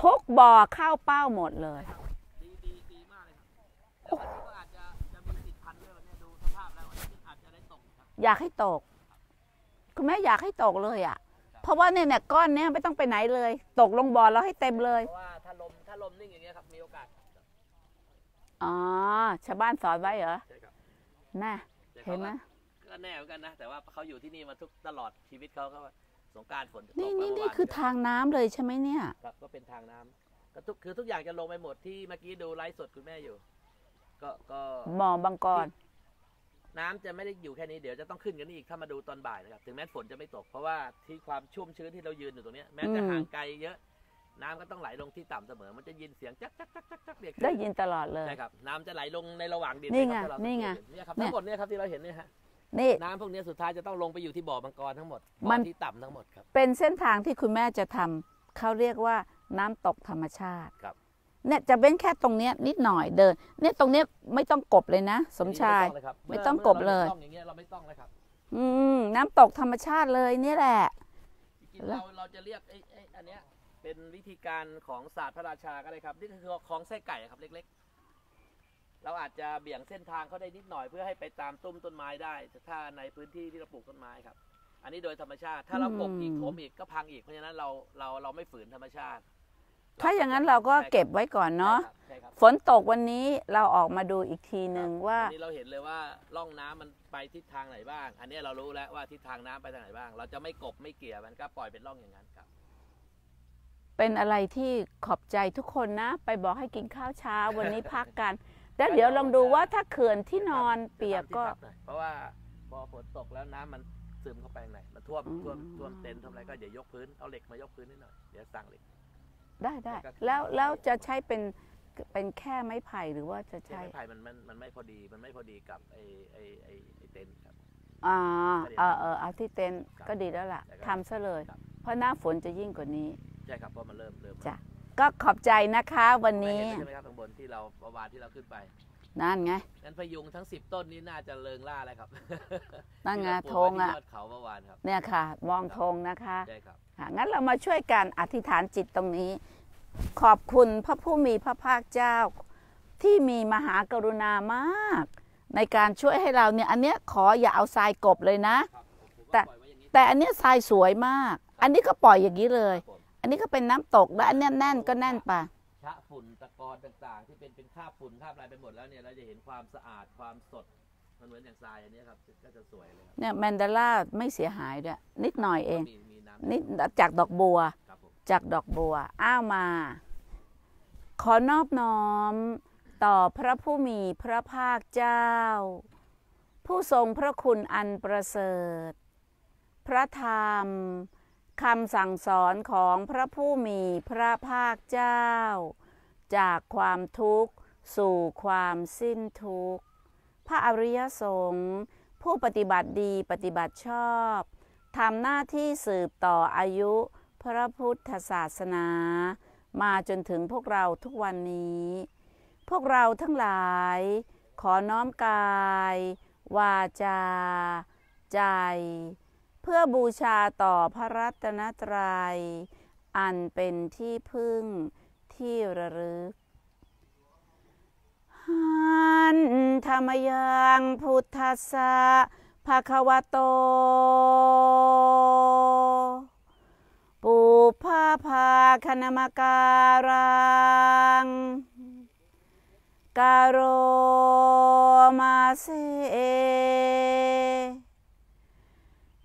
ทุกบ่อเข้าเป้าหมดเลยอยากให้ตก คุณแม่อยากให้ตกเลยอ่ะเพราะว่าเนี่ยเนี่ยก้อนเนี่ยไม่ต้องไปไหนเลย ตกลงบ่อแล้วให้เต็มเลยว่าถ้าลมถ้าลมนิ่งอย่างเงี้ยครับมีโอกาสอ๋อชาวบ้านสอนไว้เหรอใช่ครับน่ะเห็นไหมก็แน่เหมือนกันนะแต่ว่าเขาอยู่ที่นี่มาทุกตลอดชีวิตเขาก็สงการฝนตกนี่นี่นี่คือทางน้ำเลยใช่ไหมเนี่ยครับก็เป็นทางน้ำก็ทุกคือทุกอย่างจะลงไปหมดที่เมื่อกี้ดูไลฟ์สดคุณแม่อยู่ ก็ก็หมอบางกอน้ำจะไม่ได้อยู่แค่นี้เดี๋ยวจะต้องขึ้นกันอีกถ้ามาดูตอนบ่ายนะครับถึงแม้ฝนจะไม่ตกเพราะว่าที่ความชุ่มชื้นที่เรายืนอยู่ตรงนี้แม้จะห่างไกลเยอะ น้ำก็ต้องไหลลงที่ต่ำเสมอ มันจะยินเสียงจักจักจักจักจักเด็กได้ยินตลอดเลยใช่ครับ น้ำจะไหลลงในระหว่างดินนี่ไงนี่ไงเนี่ยครับทั้งหมดเนี่ยครับที่เราเห็นเนี่ยฮะนี่น้ำพวกนี้สุดท้ายจะต้องลงไปอยู่ที่บ่อมังกรทั้งหมดมันที่ต่ำทั้งหมดครับเป็นเส้นทางที่คุณแม่จะทำเขาเรียกว่า น้ำตกธรรมชาติครับเนี่ยจะเบ้นแค่ตรงเนี้ย นิดหน่อยเดินเนี่ยตรงเนี้ยไม่ต้องกบเลยนะสมชายไม่ต้องกบเลยอไม่ต้องเราไม่ต้องเลยครับอืม น้ำตกธรรมชาติเลยนี่แหละเราเราจะเรียกไอ้ไอ้อันเนี้ยเป็นวิธีการของศาสตร์พระราชาก็ได้ครับนี่คือของไส้ไก่ครับเล็กเราอาจจะเบี่ยงเส้นทางเขาได้นิดหน่อยเพื่อให้ไปตามตุ้มต้นไม้ได้ถ้าในพื้นที่ที่เราปลูกต้นไม้ครับ อันนี้โดยธรรมชาติ ถ้าเรากบอีกโขมอีกก็พังอีกเพราะฉะนั้นเราเราเราไม่ฝืนธรรมชาติ ถ้าอย่างนั้นเราก็เก็บไว้ก่อนเนาะฝนตกวันนี้เราออกมาดูอีกทีหนึ่งว่าอันนี้เราเห็นเลยว่าร่องน้ำมันไปทิศทางไหนบ้างอันนี้เรารู้แล้วว่าทิศทางน้ำไปทางไหนบ้าง เราจะไม่กบไม่เกี่ยมันก็ปล่อยเป็นร่องอย่างนั้นครับ เป็นอะไรที่ขอบใจทุกคนนะ ไปบอกให้กินข้าวเช้า วันนี้พักกันแล้วเดี๋ยวลองดูว่าถ้าเขื่อนที่นอนเปียกก็ เพราะว่าพอฝนตกแล้วน้ำมันซึมเข้าไปไหนมันท่วมท่วมท่วมเต็นท์ทำอะไรก็อย่ายกพื้นเอาเหล็กมายกพื้นนิดหน่อยเดี๋ยวสั่งเหล็กได้ได้แล้วแล้วจะใช้เป็นเป็นแค่ไม้ไผ่หรือว่าจะใช้ไม้ไผ่มันมันมันไม่พอดีมันไม่พอดีกับไอไอไอเต็นท์ครับอ่าเออเออเอาที่เต็นท์ก็ดีแล้วล่ะทำซะเลย เพราะหน้าฝนจะยิ่งกว่านี้ใช่ครับเพราะมันเริ่มเริ่มจ้ะก็ขอบใจนะคะวันนี้ใช่ไหมครับข้างบนที่เราประวาที่เราขึ้นไปนั่นไงนั่นพยุงทั้งสิบต้นนี้น่าจะเลิงล่าเลยครับนั่นไงธงอ่ะเขาประวานครับเนี่ยค่ะมองธงนะคะใช่ครับงั้นเรามาช่วยกันอธิษฐานจิตตรงนี้ ขอบคุณพระผู้มีพระภาคเจ้าที่มีมหากรุณามาก ในการช่วยให้เราเนี่ย อันเนี้ยขออย่าเอาทรายกบเลยนะ แต่แต่อันเนี้ยทรายสวยมาก อันนี้ก็ปล่อยอย่างนี้เลยอันนี้ก็เป็นน้ำตกแล้วอันนี้แน่นก็แน่นไปชะฝุ่นตะกอนต่างๆที่เป็นเป็นคราบฝุ่นคราบอะไรไปหมดแล้วเนี่ยเราจะเห็นความสะอาดความสดมันเหมือนอย่างทรายอันนี้ครับก็จะสวยเลยเนี่ยแมนดาร่าไม่เสียหายด้วย นิดหน่อยเองนิดจากดอกบัวจากดอกบัว อ้าวมา ขอนอบน้อมต่อพระผู้มีพระภาคเจ้า ผู้ทรงพระคุณอันประเสริฐ พระธรรมคำสั่งสอนของพระผู้มีพระภาคเจ้า จากความทุกข์ สู่ความสิ้นทุกข์ พระอริยสงฆ์ ผู้ปฏิบัติดีปฏิบัติชอบทำหน้าที่สืบต่ออายุ พระพุทธศาสนา มาจนถึงพวกเราทุกวันนี้ พวกเราทั้งหลาย ขอน้อมกาย วาจา ใจเพื่อบูชาต่อพระรัตนตรยัย อันเป็นที่พึ่งที่ระลึกหันธรรมยังพุทธสะภะคะวะโต ปุพาภาคณมการังการโรมาเส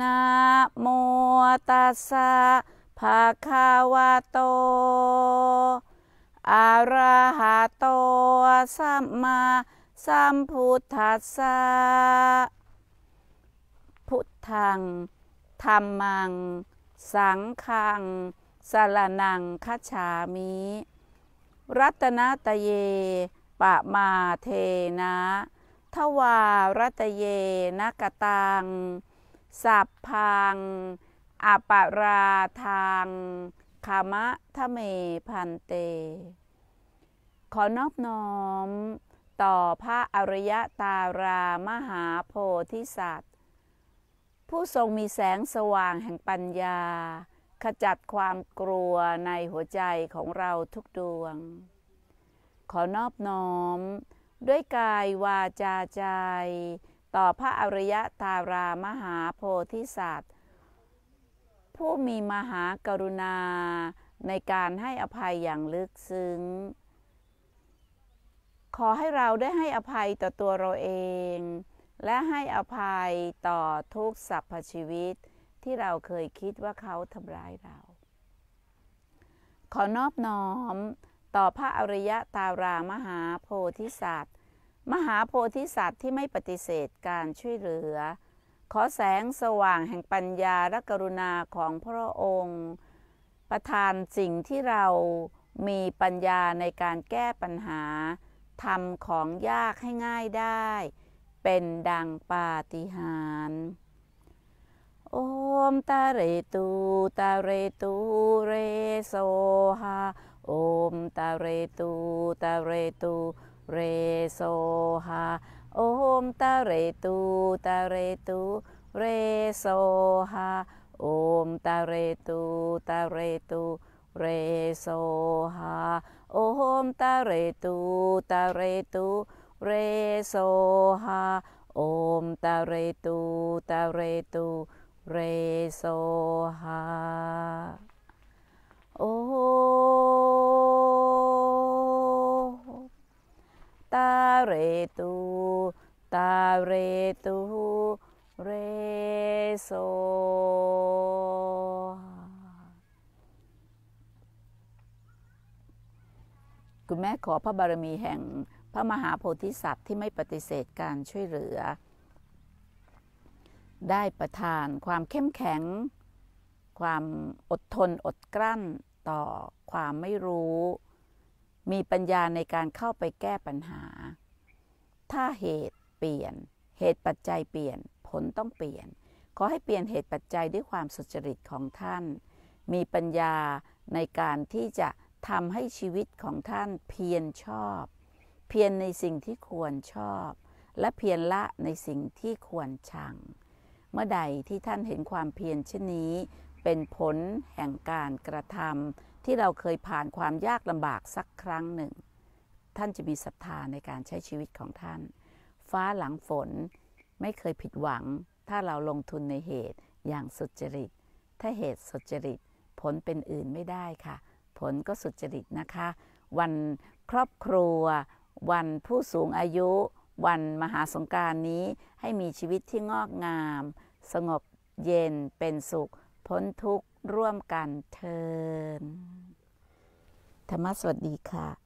นะโมตัสสะภะคะวะโต อะระหะโต สัมมาสัมพุทธัสสะ พุทธัง ธรรมัง สังฆังสารนังคัจฉามิ รัตนะตะเย ปะมาเทนะ ทวารัตเยนกตังสัพพัง อปาราทางคามะทะเมพันเต ขอนอบน้อม ต่อพระอริยตารา มหาโพธิสัตว์ ผู้ทรงมีแสงสว่างแห่งปัญญา ขจัดความกลัวในหัวใจของเราทุกดวง ขอนอบน้อม ด้วยกายวาจาใจต่อพระอริยตารามหาโพธิสัตว์ ผู้มีมหากรุณาในการให้อภัยอย่างลึกซึ้ง ขอให้เราได้ให้อภัยต่อตัวเราเอง และให้อภัยต่อทุกสรรพชีวิตที่เราเคยคิดว่าเขาทำร้ายเรา ขอนอบน้อมต่อพระอริยตารามหาโพธิสัตว์มหาโพธิสัตว์ที่ไม่ปฏิเสธการช่วยเหลือ ขอแสงสว่างแห่งปัญญาและกรุณาของพระองค์ ประทานสิ่งที่เรามีปัญญาในการแก้ปัญหาทำของยากให้ง่ายได้ เป็นดังปาฏิหาริย์ โอมตาเรตูตาเรตู เรโซฮาโอมตาเรตูตาเรตูเรโซฮาโอมตะเรตูตะเรตูเรโซฮาโอมตะเรตูตะเรตูเรโซฮาโอมตะเรตูตะเรตูเรโซฮาโอมตะเรตูตะเรตูเรโซฮาโอเรตุตาเรตุ เรโซคุณแม่ขอพระบารมีแห่งพระมหาโพธิสัตว์ที่ไม่ปฏิเสธการช่วยเหลือ ได้ประทานความเข้มแข็ง ความอดทนอดกลั้นต่อความไม่รู้ มีปัญญาในการเข้าไปแก้ปัญหาถ้าเหตุเปลี่ยนเหตุปัจจัยเปลี่ยนผลต้องเปลี่ยน ขอให้เปลี่ยนเหตุปัจจัยด้วยความสุจริตของท่าน มีปัญญาในการที่จะทำให้ชีวิตของท่านเพียรชอบ เพียรในสิ่งที่ควรชอบ และเพียรละในสิ่งที่ควรชัง เมื่อใดที่ท่านเห็นความเพียรเช่นนี้เป็นผลแห่งการกระทำที่เราเคยผ่านความยากลำบากสักครั้งหนึ่งท่านจะมีศรัทธาในการใช้ชีวิตของท่าน ฟ้าหลังฝนไม่เคยผิดหวัง ถ้าเราลงทุนในเหตุอย่างสุจริต ถ้าเหตุสุจริตผลเป็นอื่นไม่ได้ค่ะ ผลก็สุจริตนะคะ วันครอบครัว วันผู้สูงอายุ วันมหาสงการนี้ให้มีชีวิตที่งอกงาม สงบเย็นเป็นสุขพ้นทุกข์ร่วมกันเทินธรรมสวัสดีค่ะ